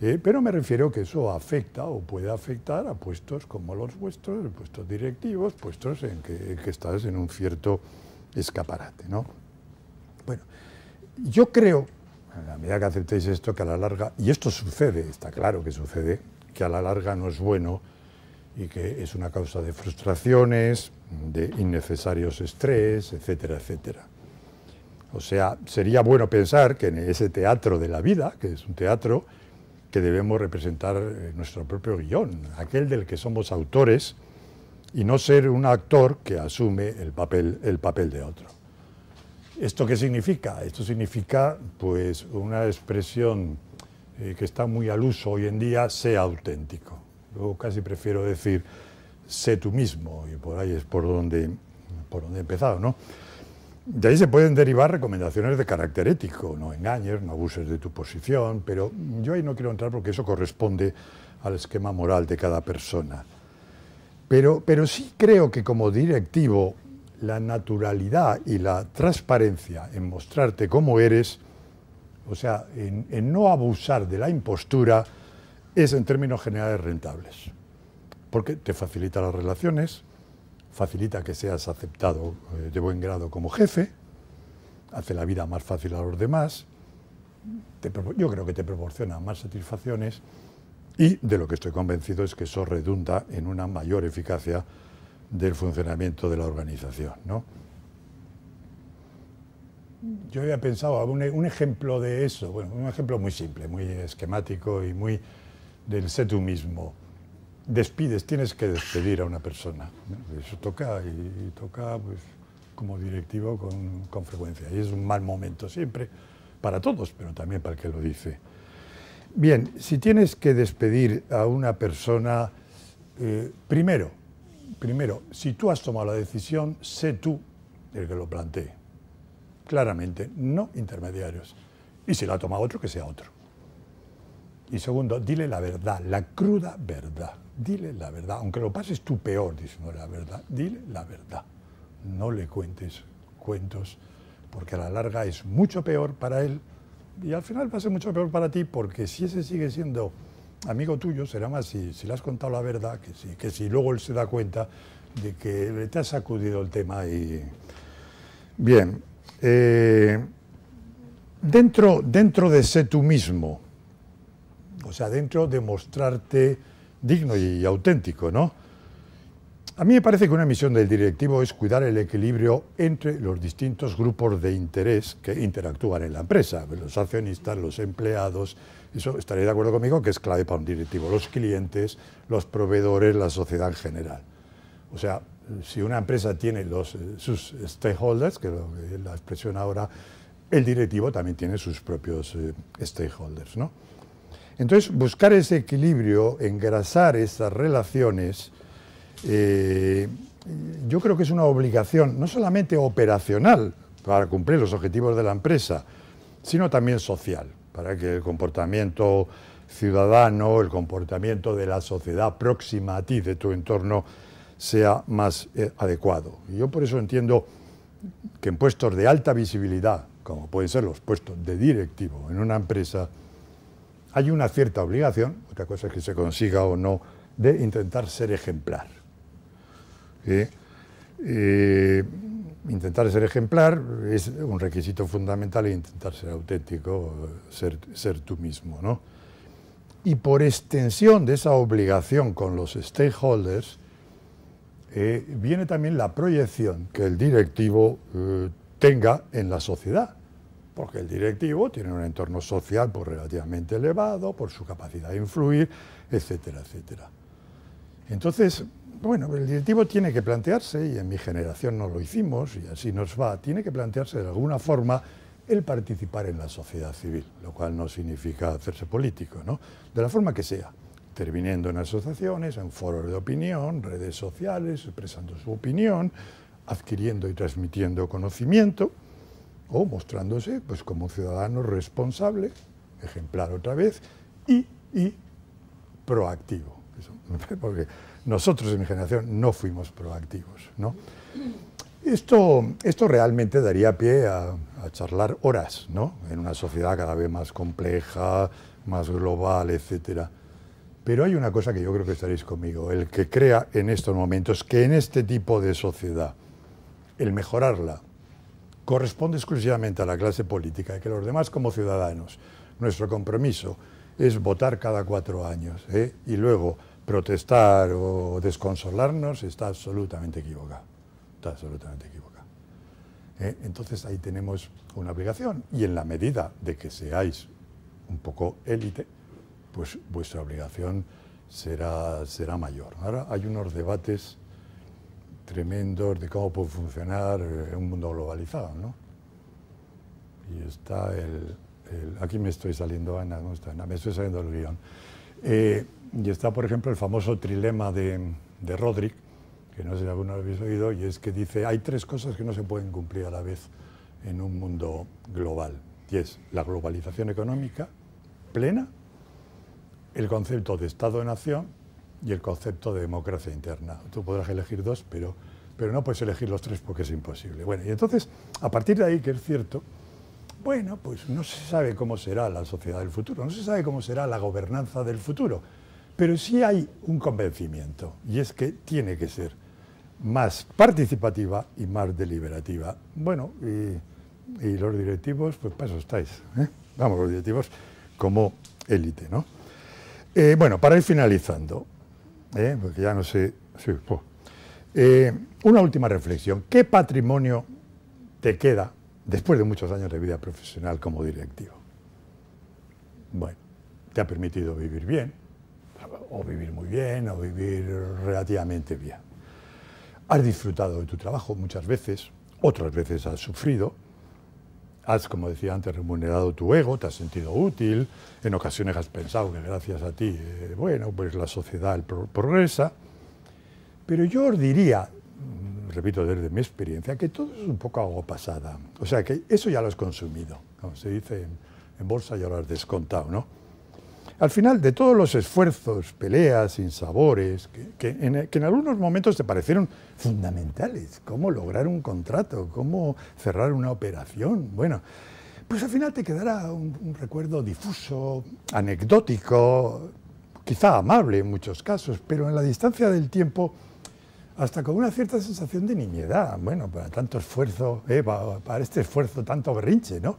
Eh, pero me refiero que eso afecta o puede afectar a puestos como los vuestros, puestos directivos, puestos en que, estás en un cierto escaparate. ¿no? Bueno, yo creo, a medida que aceptéis esto, que a la larga, y esto sucede, está claro que sucede, que a la larga no es bueno y que es una causa de frustraciones, de innecesarios estrés, etcétera, etcétera. O sea, sería bueno pensar que en ese teatro de la vida, que es un teatro, que debemos representar eh, nuestro propio guión, aquel del que somos autores y no ser un actor que asume el papel, el papel de otro. ¿Esto qué significa? Esto significa pues una expresión eh, que está muy al uso hoy en día, sea auténtico. Yo casi prefiero decir, sé tú mismo, y por ahí es por donde, por donde he empezado, ¿no? De ahí se pueden derivar recomendaciones de carácter ético, no engañes, no abuses de tu posición, pero yo ahí no quiero entrar porque eso corresponde al esquema moral de cada persona. Pero, sí creo que como directivo la naturalidad y la transparencia en mostrarte cómo eres, o sea, en no abusar de la impostura, es en términos generales rentables, porque te facilita las relaciones, facilita que seas aceptado eh, de buen grado como jefe, hace la vida más fácil a los demás, yo creo que te proporciona más satisfacciones y de lo que estoy convencido es que eso redunda en una mayor eficacia del funcionamiento de la organización. ¿no? Yo había pensado un, ejemplo de eso, bueno, un ejemplo muy simple, muy esquemático y muy del sé tú mismo despides, tienes que despedir a una persona. Eso toca y, toca pues, como directivo con, frecuencia. Y es un mal momento siempre para todos, pero también para el que lo dice. Bien, si tienes que despedir a una persona, eh, primero, primero, si tú has tomado la decisión, sé tú el que lo plantee. Claramente, no intermediarios. Y si la toma otro, que sea otro. Y segundo, dile la verdad, la cruda verdad dile la verdad, aunque lo pases tú peor diciendo la verdad, dile la verdad. No le cuentes cuentos, porque a la larga es mucho peor para él y al final va a ser mucho peor para ti, porque si ese sigue siendo amigo tuyo, será más si, le has contado la verdad que si, luego él se da cuenta de que le te has sacudido el tema. Y... Bien, eh, dentro, dentro de ser tú mismo, o sea, dentro de mostrarte digno y auténtico, ¿no? A mí me parece que una misión del directivo es cuidar el equilibrio entre los distintos grupos de interés que interactúan en la empresa, los accionistas, los empleados, eso estaré de acuerdo conmigo que es clave para un directivo, los clientes, los proveedores, la sociedad en general. O sea, si una empresa tiene eh, sus stakeholders, que es la expresión ahora, el directivo también tiene sus propios eh, stakeholders, ¿no? Entonces, buscar ese equilibrio, engrasar esas relaciones, eh, yo creo que es una obligación no solamente operacional para cumplir los objetivos de la empresa, sino también social, para que el comportamiento ciudadano, el comportamiento de la sociedad próxima a ti, de tu entorno, sea más eh, adecuado. Y yo por eso entiendo que en puestos de alta visibilidad, como pueden ser los puestos de directivo en una empresa, hay una cierta obligación, otra cosa es que se consiga o no, de intentar ser ejemplar. Eh, intentar ser ejemplar es un requisito fundamental e intentar ser auténtico, ser, ser tú mismo. Y por extensión de esa obligación con los stakeholders, eh, viene también la proyección que el directivo eh, tenga en la sociedad porque el directivo tiene un entorno social pues, relativamente elevado, por su capacidad de influir, etcétera, etcétera. Entonces, bueno, el directivo tiene que plantearse, y en mi generación no lo hicimos, y así nos va, tiene que plantearse de alguna forma el participar en la sociedad civil, lo cual no significa hacerse político, ¿no? De la forma que sea, interviniendo en asociaciones, en foros de opinión, redes sociales, expresando su opinión, adquiriendo y transmitiendo conocimiento, o mostrándose pues, como un ciudadano responsable, ejemplar otra vez, y, proactivo. porque nosotros en mi generación no fuimos proactivos. Esto, esto realmente daría pie a, charlar horas, ¿no? en una sociedad cada vez más compleja, más global, etcétera. Pero hay una cosa que yo creo que estaréis conmigo. El que crea en estos momentos que en este tipo de sociedad el mejorarla corresponde exclusivamente a la clase política y que los demás como ciudadanos, nuestro compromiso es votar cada cuatro años ¿eh? y luego protestar o desconsolarnos está absolutamente equivocado. Está absolutamente equivocado. ¿eh? Entonces ahí tenemos una obligación y en la medida de que seáis un poco élite, pues vuestra obligación será, será mayor. Ahora hay unos debates tremendos de cómo puede funcionar eh, un mundo globalizado, ¿no? Y está el, aquí me estoy saliendo, Ana, no está, Ana, me estoy saliendo del guión. Eh, y está, por ejemplo, el famoso trilema de, de que no sé si alguno lo habéis oído, y es que dice, hay tres cosas que no se pueden cumplir a la vez en un mundo global, y es la globalización económica plena, el concepto de Estado-nación y el concepto de democracia interna. Tú podrás elegir dos, pero, pero no puedes elegir los tres porque es imposible. Bueno, y entonces, a partir de ahí, que es cierto, bueno, pues no se sabe cómo será la sociedad del futuro, no se sabe cómo será la gobernanza del futuro, pero sí hay un convencimiento, y es que tiene que ser más participativa y más deliberativa. Bueno, y, los directivos, pues para eso estáis. ¿eh? Vamos, los directivos como élite, ¿no? Eh, bueno, para ir finalizando, ¿Eh? porque ya no sé. Eh, una última reflexión. ¿Qué patrimonio te queda después de muchos años de vida profesional como directivo? Bueno, te ha permitido vivir bien, o vivir muy bien, o vivir relativamente bien. Has disfrutado de tu trabajo muchas veces, otras veces has sufrido, Has, como decía antes, remunerado tu ego, te has sentido útil, en ocasiones has pensado que gracias a ti, eh, bueno, pues la sociedad progresa. Pero yo diría, mm, repito desde mi experiencia, que todo es un poco algo pasada. O sea, que eso ya lo has consumido, como se dice en, en bolsa, ya lo has descontado, ¿no? Al final de todos los esfuerzos, peleas, sinsabores, que, en, algunos momentos te parecieron fundamentales, cómo lograr un contrato, cómo cerrar una operación, bueno, pues al final te quedará un, recuerdo difuso, anecdótico, quizá amable en muchos casos, pero en la distancia del tiempo hasta con una cierta sensación de niñedad. Bueno, para tanto esfuerzo, eh, para este esfuerzo, tanto berrinche, ¿no?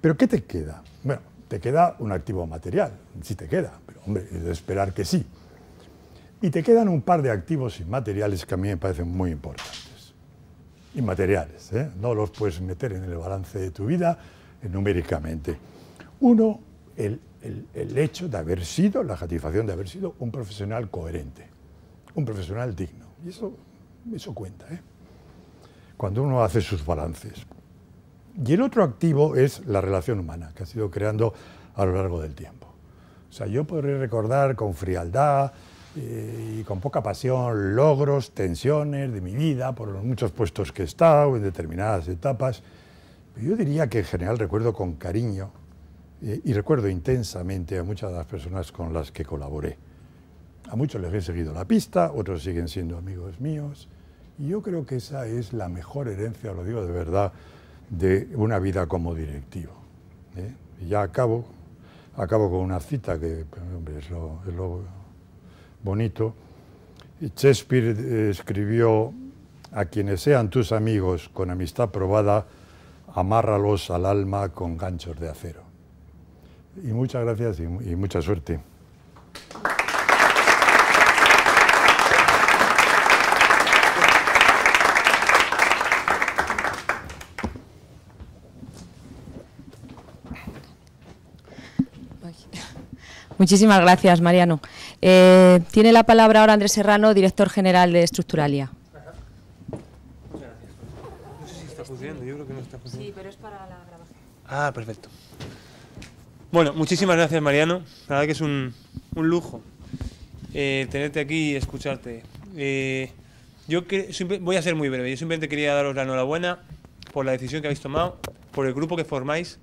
Pero ¿qué te queda? Bueno, te queda un activo material, si te queda, pero hombre, es de esperar que sí. Y te quedan un par de activos inmateriales que a mí me parecen muy importantes. Inmateriales, ¿eh? no los puedes meter en el balance de tu vida eh, numéricamente. Uno, el, hecho de haber sido, la satisfacción de haber sido un profesional coherente, un profesional digno. Y eso, eso cuenta, ¿eh? cuando uno hace sus balances. Y el otro activo es la relación humana, que ha sido creando a lo largo del tiempo. O sea, yo podré recordar con frialdad eh, y con poca pasión logros, tensiones de mi vida, por los muchos puestos que he estado en determinadas etapas. Pero yo diría que en general recuerdo con cariño eh, y recuerdo intensamente a muchas de las personas con las que colaboré. A muchos les he seguido la pista, otros siguen siendo amigos míos. Y yo creo que esa es la mejor herencia, lo digo de verdad, de una vida como directivo. ¿eh? Y ya acabo, acabo con una cita que es, lo, bonito. Shakespeare eh, escribió, a quienes sean tus amigos con amistad probada, amárralos al alma con ganchos de acero. Y muchas gracias y mucha suerte. Muchísimas gracias, Mariano. Eh, tiene la palabra ahora Andrés Serrano, director general de Estructuralia. Muchas gracias. No sé si está funcionando, yo creo que no está funcionando. Sí, pero es para la grabación. Ah, perfecto. Bueno, muchísimas gracias, Mariano. La verdad que es un, lujo eh, tenerte aquí y escucharte. Eh, yo voy a ser muy breve. Yo simplemente quería daros la enhorabuena por la decisión que habéis tomado, por el grupo que formáis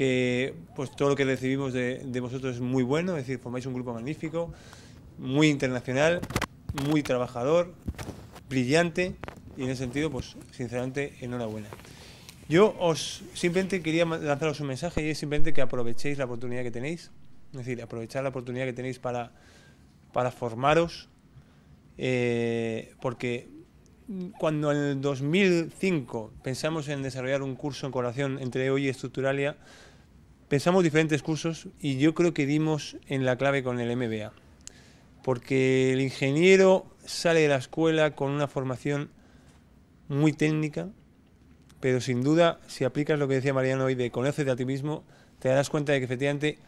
que pues todo lo que recibimos de, vosotros es muy bueno, es decir, formáis un grupo magnífico, muy internacional, muy trabajador, brillante, y en ese sentido, pues sinceramente, enhorabuena. Yo os simplemente quería lanzaros un mensaje y es simplemente que aprovechéis la oportunidad que tenéis, es decir, aprovechar la oportunidad que tenéis para, para formaros, eh, porque cuando en el 2005 pensamos en desarrollar un curso en colaboración entre hoy y Estructuralia, Pensamos diferentes cursos y yo creo que dimos en la clave con el MBA, porque el ingeniero sale de la escuela con una formación muy técnica, pero sin duda, si aplicas lo que decía Mariano hoy de conocerte a ti mismo, te darás cuenta de que efectivamente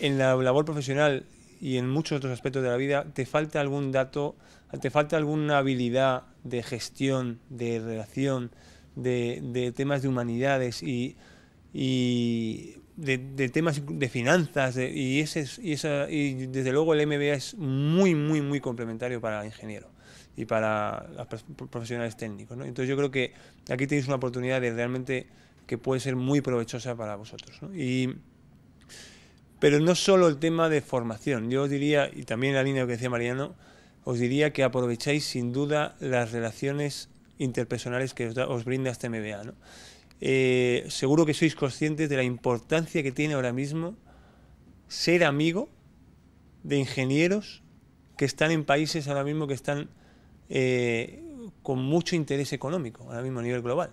en la labor profesional y en muchos otros aspectos de la vida te falta algún dato, te falta alguna habilidad de gestión, de relación, de, temas de humanidades y, de, temas de finanzas y, ese y, desde luego el MBA es muy, muy, muy complementario para el ingeniero y para los profesionales técnicos. ¿no? Entonces yo creo que aquí tenéis una oportunidad realmente que puede ser muy provechosa para vosotros. ¿no? pero no solo el tema de formación, yo os diría, y también la línea que decía Mariano, os diría que aprovecháis sin duda las relaciones interpersonales que os, os brinda este MBA. ¿no? Eh, seguro que sois conscientes de la importancia que tiene ahora mismo ser amigo de ingenieros que están en países ahora mismo que están eh, con mucho interés económico, ahora mismo a nivel global.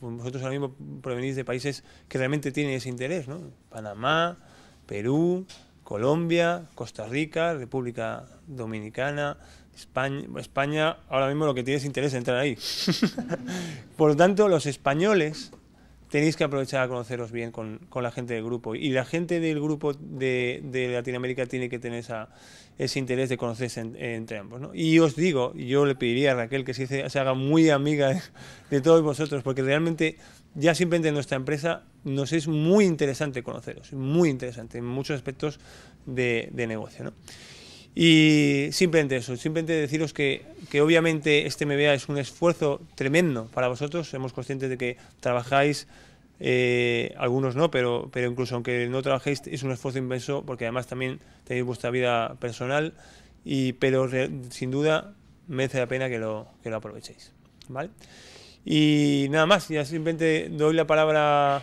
Vosotros ahora mismo provenís de países que realmente tienen ese interés, ¿no? Panamá, Perú, Colombia, Costa Rica, República Dominicana, España, ahora mismo lo que tiene es interés en entrar ahí. Por lo tanto, los españoles tenéis que aprovechar a conoceros bien con, la gente del grupo. Y la gente del grupo de, Latinoamérica tiene que tener ese interés de conocerse entre ambos. Y os digo, yo le pediría a Raquel que se, haga muy amiga de, todos vosotros, porque realmente ya simplemente en nuestra empresa nos es muy interesante conoceros, muy interesante en muchos aspectos de, de negocio. ¿no? Y simplemente eso, simplemente deciros que, obviamente este MBA es un esfuerzo tremendo para vosotros, somos conscientes de que trabajáis, eh, algunos no, pero, pero incluso aunque no trabajéis es un esfuerzo inmenso porque además también tenéis vuestra vida personal, y, pero sin duda merece la pena que lo, que lo aprovechéis. Y nada más, ya simplemente doy la palabra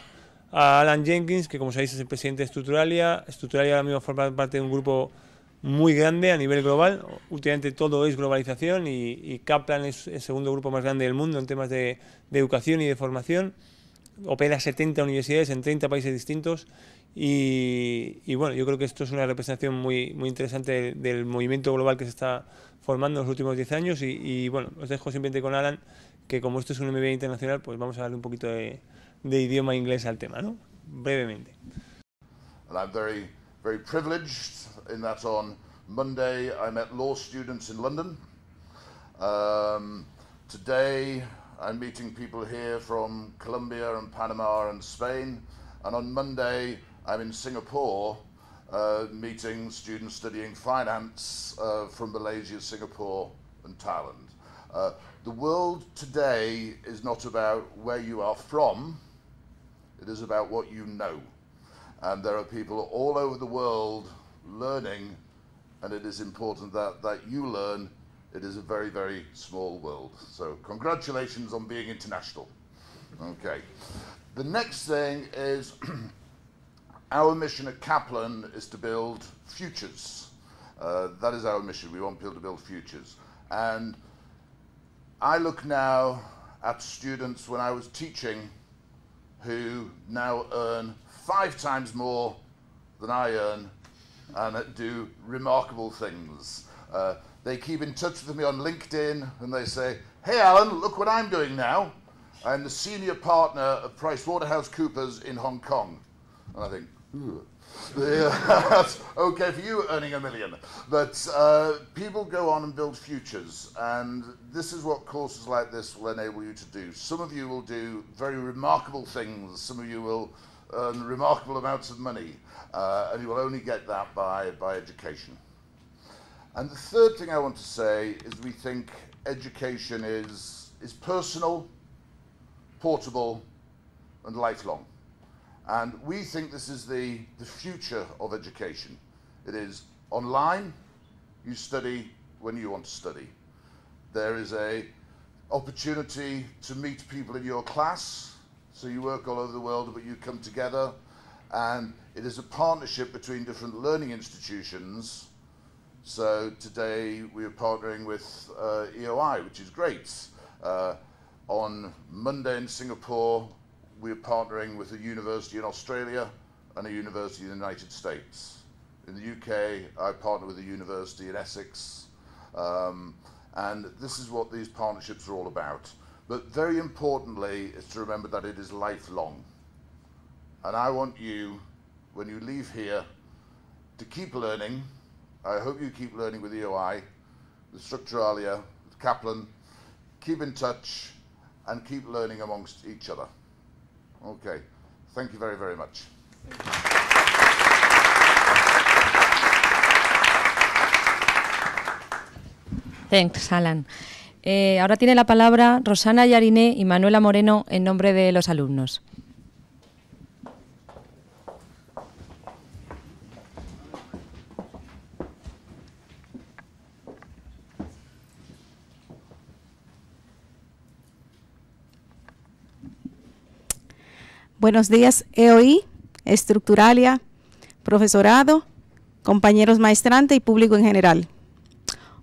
a Alan Jenkins, que como sabéis es el presidente de Structuralia. Structuralia ahora mismo forma parte de un grupo muy grande a nivel global. Últimamente todo es globalización y, Kaplan es el segundo grupo más grande del mundo en temas de, educación y de formación. Opera 70 universidades en 30 países distintos y, bueno, yo creo que esto es una representación muy, muy interesante del, movimiento global que se está formando en los últimos 10 años y, bueno, os dejo simplemente con Alan, que como esto es un MBA internacional, pues vamos a darle un poquito de, idioma inglés al tema, ¿no? Brevemente. in that on Monday, I met law students in London. Um, today, I'm meeting people here from Colombia and Panama and Spain. And on Monday, I'm in Singapore uh, meeting students studying finance uh, from Malaysia, Singapore, and Thailand. Uh, the world today is not about where you are from, it is about what you know. And there are people all over the world learning, and it is important that, that you learn. It is a very, very small world. So, congratulations on being international. Okay. The next thing is our mission at Kaplan is to build futures. Uh, that is our mission. We want people to build futures. And I look now at students when I was teaching who now earn five times more than I earn and do remarkable things. Uh, they keep in touch with me on LinkedIn and they say, Hey, Alan, look what I'm doing now. I'm the senior partner of PricewaterhouseCoopers in Hong Kong. And I think, that's okay for you earning a million. But uh, people go on and build futures, and this is what courses like this will enable you to do. Some of you will do very remarkable things, some of you will earn remarkable amounts of money, uh, and you will only get that by, by education. And the third thing I want to say is we think education is, is personal, portable, and lifelong. And we think this is the, the future of education. It is online, you study when you want to study. There is a opportunity to meet people in your class so you work all over the world, but you come together, and it is a partnership between different learning institutions. So today we are partnering with uh, EOI, which is great. Uh, on Monday in Singapore, we are partnering with a university in Australia and a university in the United States. In the UK, I partner with a university in Essex. Um, and this is what these partnerships are all about. But very importantly is to remember that it is lifelong. And I want you, when you leave here, to keep learning. I hope you keep learning with EOI, with Structuralia, with Kaplan. Keep in touch and keep learning amongst each other. Okay. Thank you very, very much. Thanks, Alan. Eh, ahora tiene la palabra Rosana Yariné y Manuela Moreno en nombre de los alumnos. Buenos días, EOI, Estructuralia, profesorado, compañeros maestrante y público en general.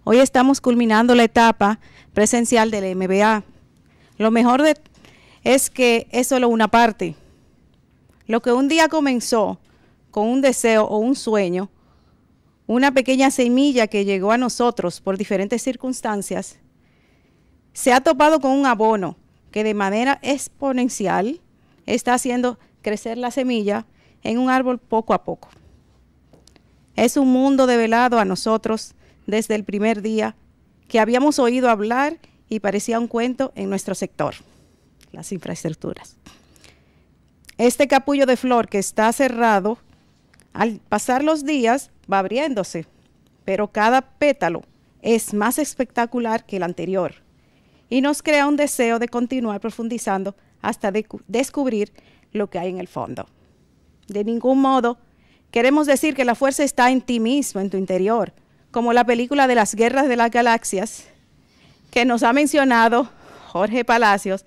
Hoy estamos culminando la etapa presencial del MBA. Lo mejor de, es que es solo una parte. Lo que un día comenzó con un deseo o un sueño, una pequeña semilla que llegó a nosotros por diferentes circunstancias, se ha topado con un abono que de manera exponencial está haciendo crecer la semilla en un árbol poco a poco. Es un mundo develado a nosotros desde el primer día que habíamos oído hablar y parecía un cuento en nuestro sector, las infraestructuras. Este capullo de flor que está cerrado, al pasar los días va abriéndose, pero cada pétalo es más espectacular que el anterior y nos crea un deseo de continuar profundizando hasta descubrir lo que hay en el fondo. De ningún modo queremos decir que la fuerza está en ti mismo, en tu interior, como la película de las guerras de las galaxias, que nos ha mencionado Jorge Palacios,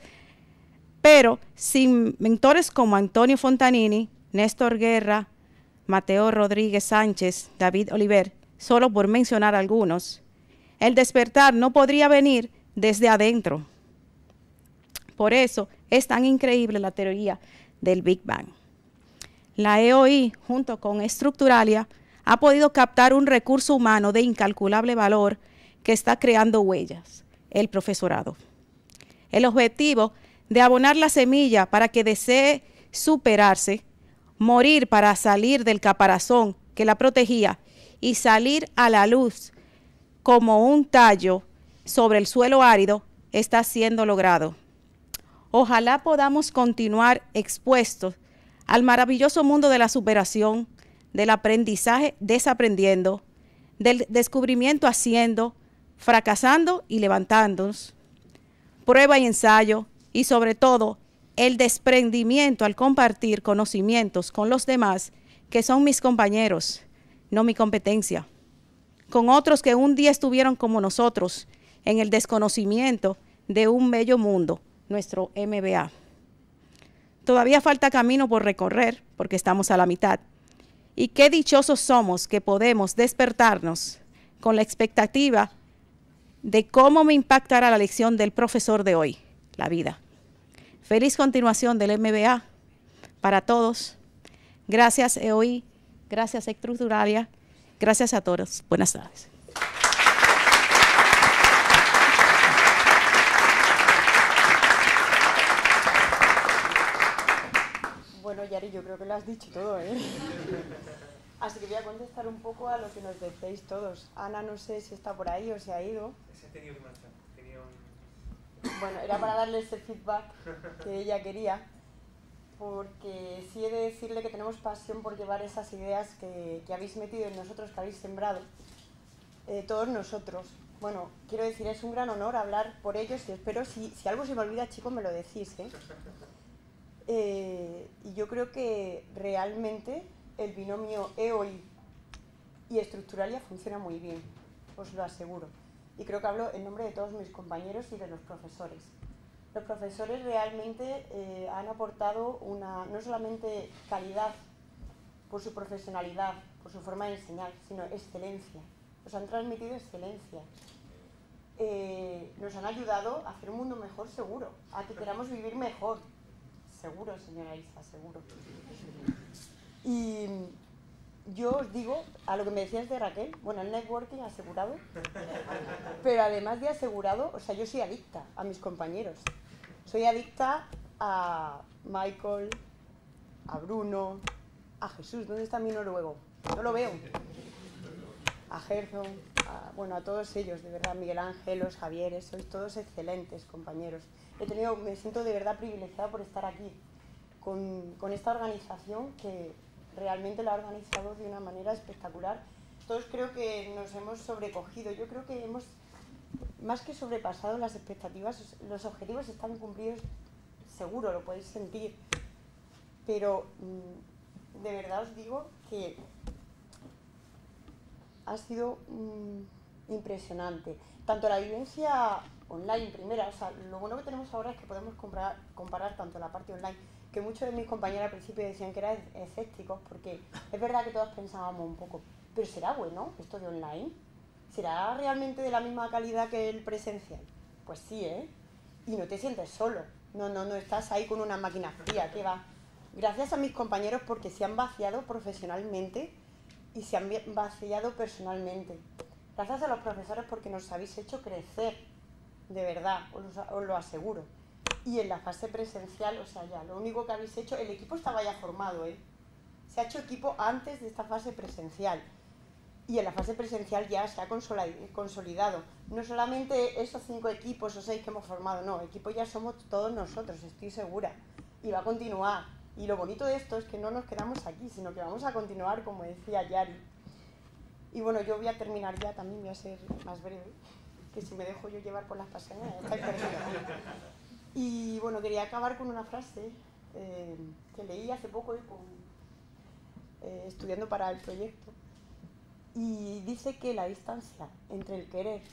pero sin mentores como Antonio Fontanini, Néstor Guerra, Mateo Rodríguez Sánchez, David Oliver, solo por mencionar algunos, el despertar no podría venir desde adentro. Por eso es tan increíble la teoría del Big Bang. La EOI, junto con Estructuralia, ha podido captar un recurso humano de incalculable valor que está creando huellas, el profesorado. El objetivo de abonar la semilla para que desee superarse, morir para salir del caparazón que la protegía y salir a la luz como un tallo sobre el suelo árido está siendo logrado. Ojalá podamos continuar expuestos al maravilloso mundo de la superación, del aprendizaje desaprendiendo, del descubrimiento haciendo, fracasando y levantándonos, prueba y ensayo y sobre todo el desprendimiento al compartir conocimientos con los demás que son mis compañeros, no mi competencia, con otros que un día estuvieron como nosotros en el desconocimiento de un bello mundo, nuestro MBA. Todavía falta camino por recorrer porque estamos a la mitad y qué dichosos somos que podemos despertarnos con la expectativa de cómo me impactará la lección del profesor de hoy, la vida. Feliz continuación del MBA para todos. Gracias EOI, gracias Estructuralia, gracias a todos. Buenas tardes. que lo has dicho todo, ¿eh? Así que voy a contestar un poco a lo que nos decéis todos. Ana no sé si está por ahí o se ha ido. Bueno, era para darle ese feedback que ella quería, porque sí he de decirle que tenemos pasión por llevar esas ideas que, habéis metido en nosotros, que habéis sembrado, eh, todos nosotros. Bueno, quiero decir, es un gran honor hablar por ellos y espero, si, si algo se me olvida, chicos, me lo decís, ¿eh? Eh, y yo creo que realmente el binomio EOI y estructural ya funciona muy bien, os lo aseguro. Y creo que hablo en nombre de todos mis compañeros y de los profesores. Los profesores realmente eh, han aportado una, no solamente calidad por su profesionalidad, por su forma de enseñar, sino excelencia. Nos han transmitido excelencia. Eh, nos han ayudado a hacer un mundo mejor seguro, a que queramos vivir mejor, seguro, señora Isa, seguro. Y yo os digo, a lo que me decías de Raquel, bueno, el networking asegurado, pero además de asegurado, o sea, yo soy adicta a mis compañeros. Soy adicta a Michael, a Bruno, a Jesús, ¿dónde está mi noruego? No lo veo. A Gerson, bueno, a todos ellos, de verdad, Miguel Ángel, los Javieres, sois todos excelentes compañeros me siento de verdad privilegiada por estar aquí con, con esta organización que realmente la ha organizado de una manera espectacular. Todos creo que nos hemos sobrecogido, yo creo que hemos más que sobrepasado las expectativas, los objetivos están cumplidos, seguro, lo podéis sentir. Pero mm, de verdad os digo que ha sido mm, impresionante. Tanto la vivencia online primera. O sea, lo bueno que tenemos ahora es que podemos comprar, comparar tanto la parte online, que muchos de mis compañeros al principio decían que eran escépticos, porque es verdad que todos pensábamos un poco, pero ¿será bueno esto de online? ¿Será realmente de la misma calidad que el presencial? Pues sí, ¿eh? Y no te sientes solo. No, no, no estás ahí con una máquina fría, que va. Gracias a mis compañeros porque se han vaciado profesionalmente y se han vaciado personalmente. Gracias a los profesores porque nos habéis hecho crecer de verdad, os lo, aseguro. Y en la fase presencial, o sea, ya, lo único que habéis hecho, el equipo estaba ya formado, ¿eh? Se ha hecho equipo antes de esta fase presencial. Y en la fase presencial ya se ha consolidado. No solamente esos cinco equipos o seis que hemos formado, no, equipo ya somos todos nosotros, estoy segura. Y va a continuar. Y lo bonito de esto es que no nos quedamos aquí, sino que vamos a continuar, como decía Yari. Y bueno, yo voy a terminar ya, también voy a ser más breve que si me dejo yo llevar por las pasiones, estáis Y bueno, quería acabar con una frase eh, que leí hace poco eh, estudiando para el proyecto. Y dice que la distancia entre el querer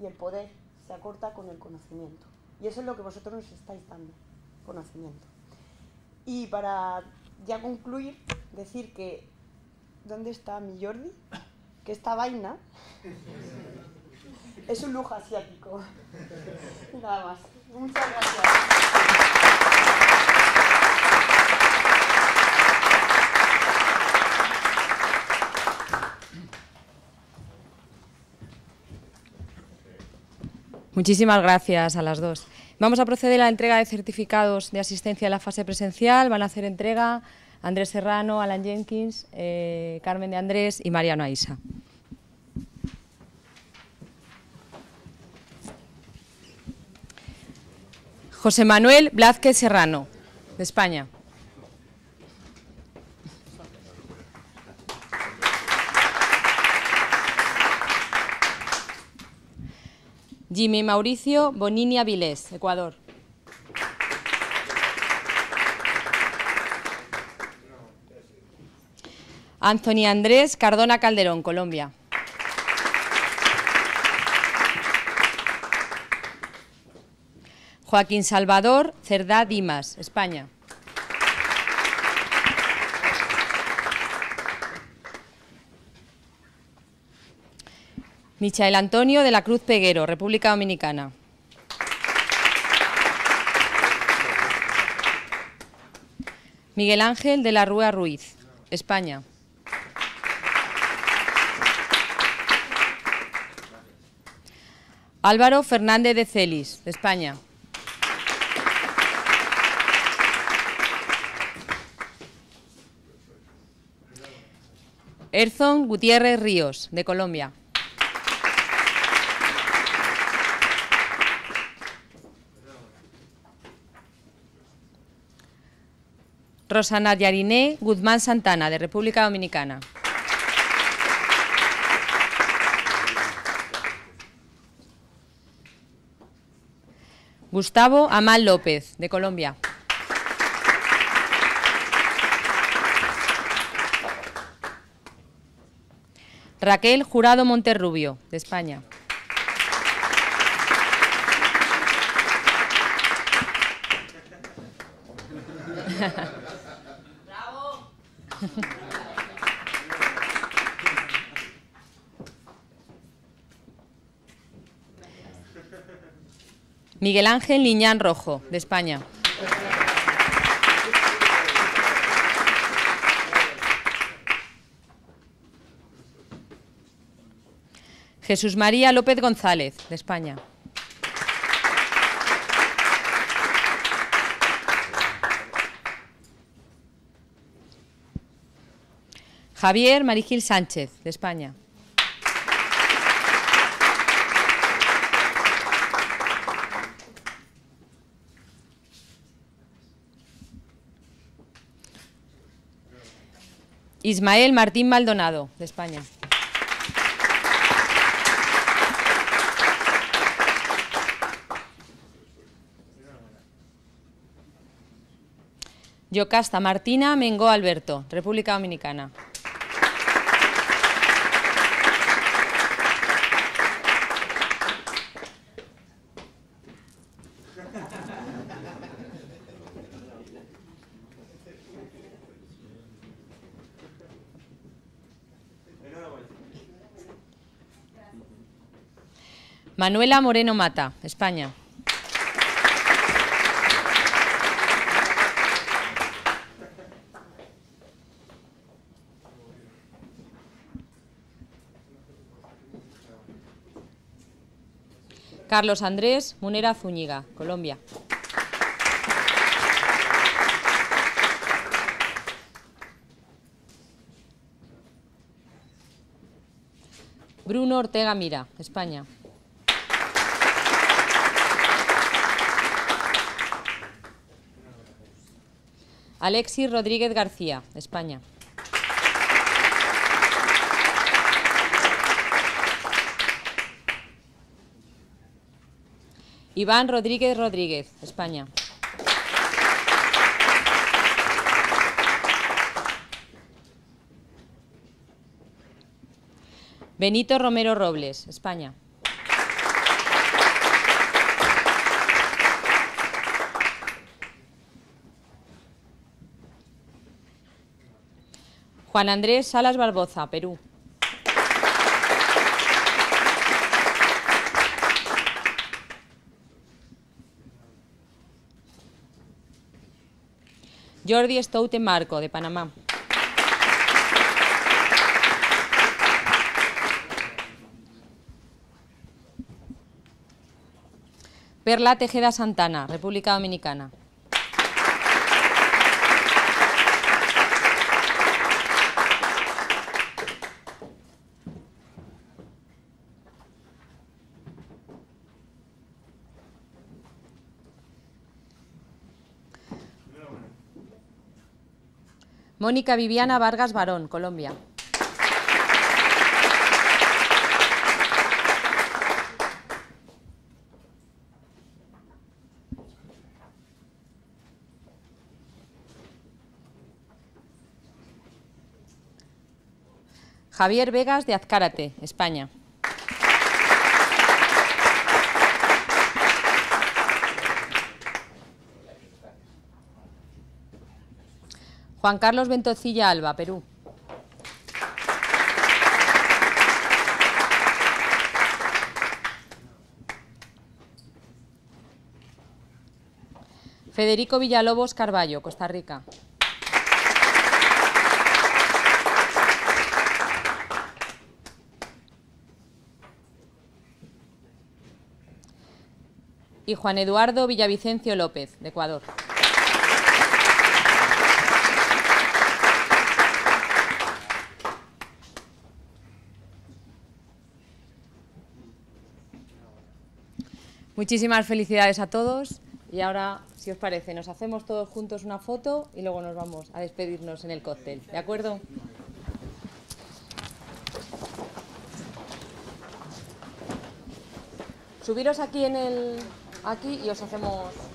y el poder se acorta con el conocimiento. Y eso es lo que vosotros nos estáis dando, conocimiento. Y para ya concluir, decir que, ¿dónde está mi Jordi? Que esta vaina es un lujo asiático. Nada más. Muchas gracias. Muchísimas gracias a las dos. Vamos a proceder a la entrega de certificados de asistencia a la fase presencial. Van a hacer entrega Andrés Serrano, Alan Jenkins, eh, Carmen de Andrés y Mariano Aisa. José Manuel Blázquez Serrano, de España. Jimmy Mauricio Boninia Vilés, Ecuador. Anthony Andrés Cardona Calderón, Colombia. Joaquín Salvador Cerdá Dimas, España. Michael Antonio de la Cruz Peguero, República Dominicana. Miguel Ángel de la Rúa Ruiz, España. Álvaro Fernández de Celis, España. Erzon Gutiérrez Ríos, de Colombia. Rosana Yariné Guzmán Santana, de República Dominicana. Gustavo Amal López, de Colombia. Raquel Jurado Monterrubio, de España. Miguel Ángel Liñán Rojo, de España. Jesús María López González, de España. Javier Marigil Sánchez, de España. Ismael Martín Maldonado, de España. Yocasta Martina Mengo Alberto, República Dominicana. Manuela Moreno Mata, España. Carlos Andrés Munera Zúñiga, Colombia. Bruno Ortega Mira, España. Alexis Rodríguez García, España. Iván Rodríguez Rodríguez, España. Benito Romero Robles, España. Juan Andrés Salas Barboza, Perú. Jordi Stoute Marco, de Panamá. Perla Tejeda Santana, República Dominicana. Mónica Viviana Vargas Barón, Colombia. Javier Vegas de Azcárate, España. Juan Carlos Ventocilla Alba, Perú. Federico Villalobos Carballo, Costa Rica. Y Juan Eduardo Villavicencio López, de Ecuador. Muchísimas felicidades a todos y ahora, si os parece, nos hacemos todos juntos una foto y luego nos vamos a despedirnos en el cóctel, ¿de acuerdo? Subiros aquí en el aquí y os hacemos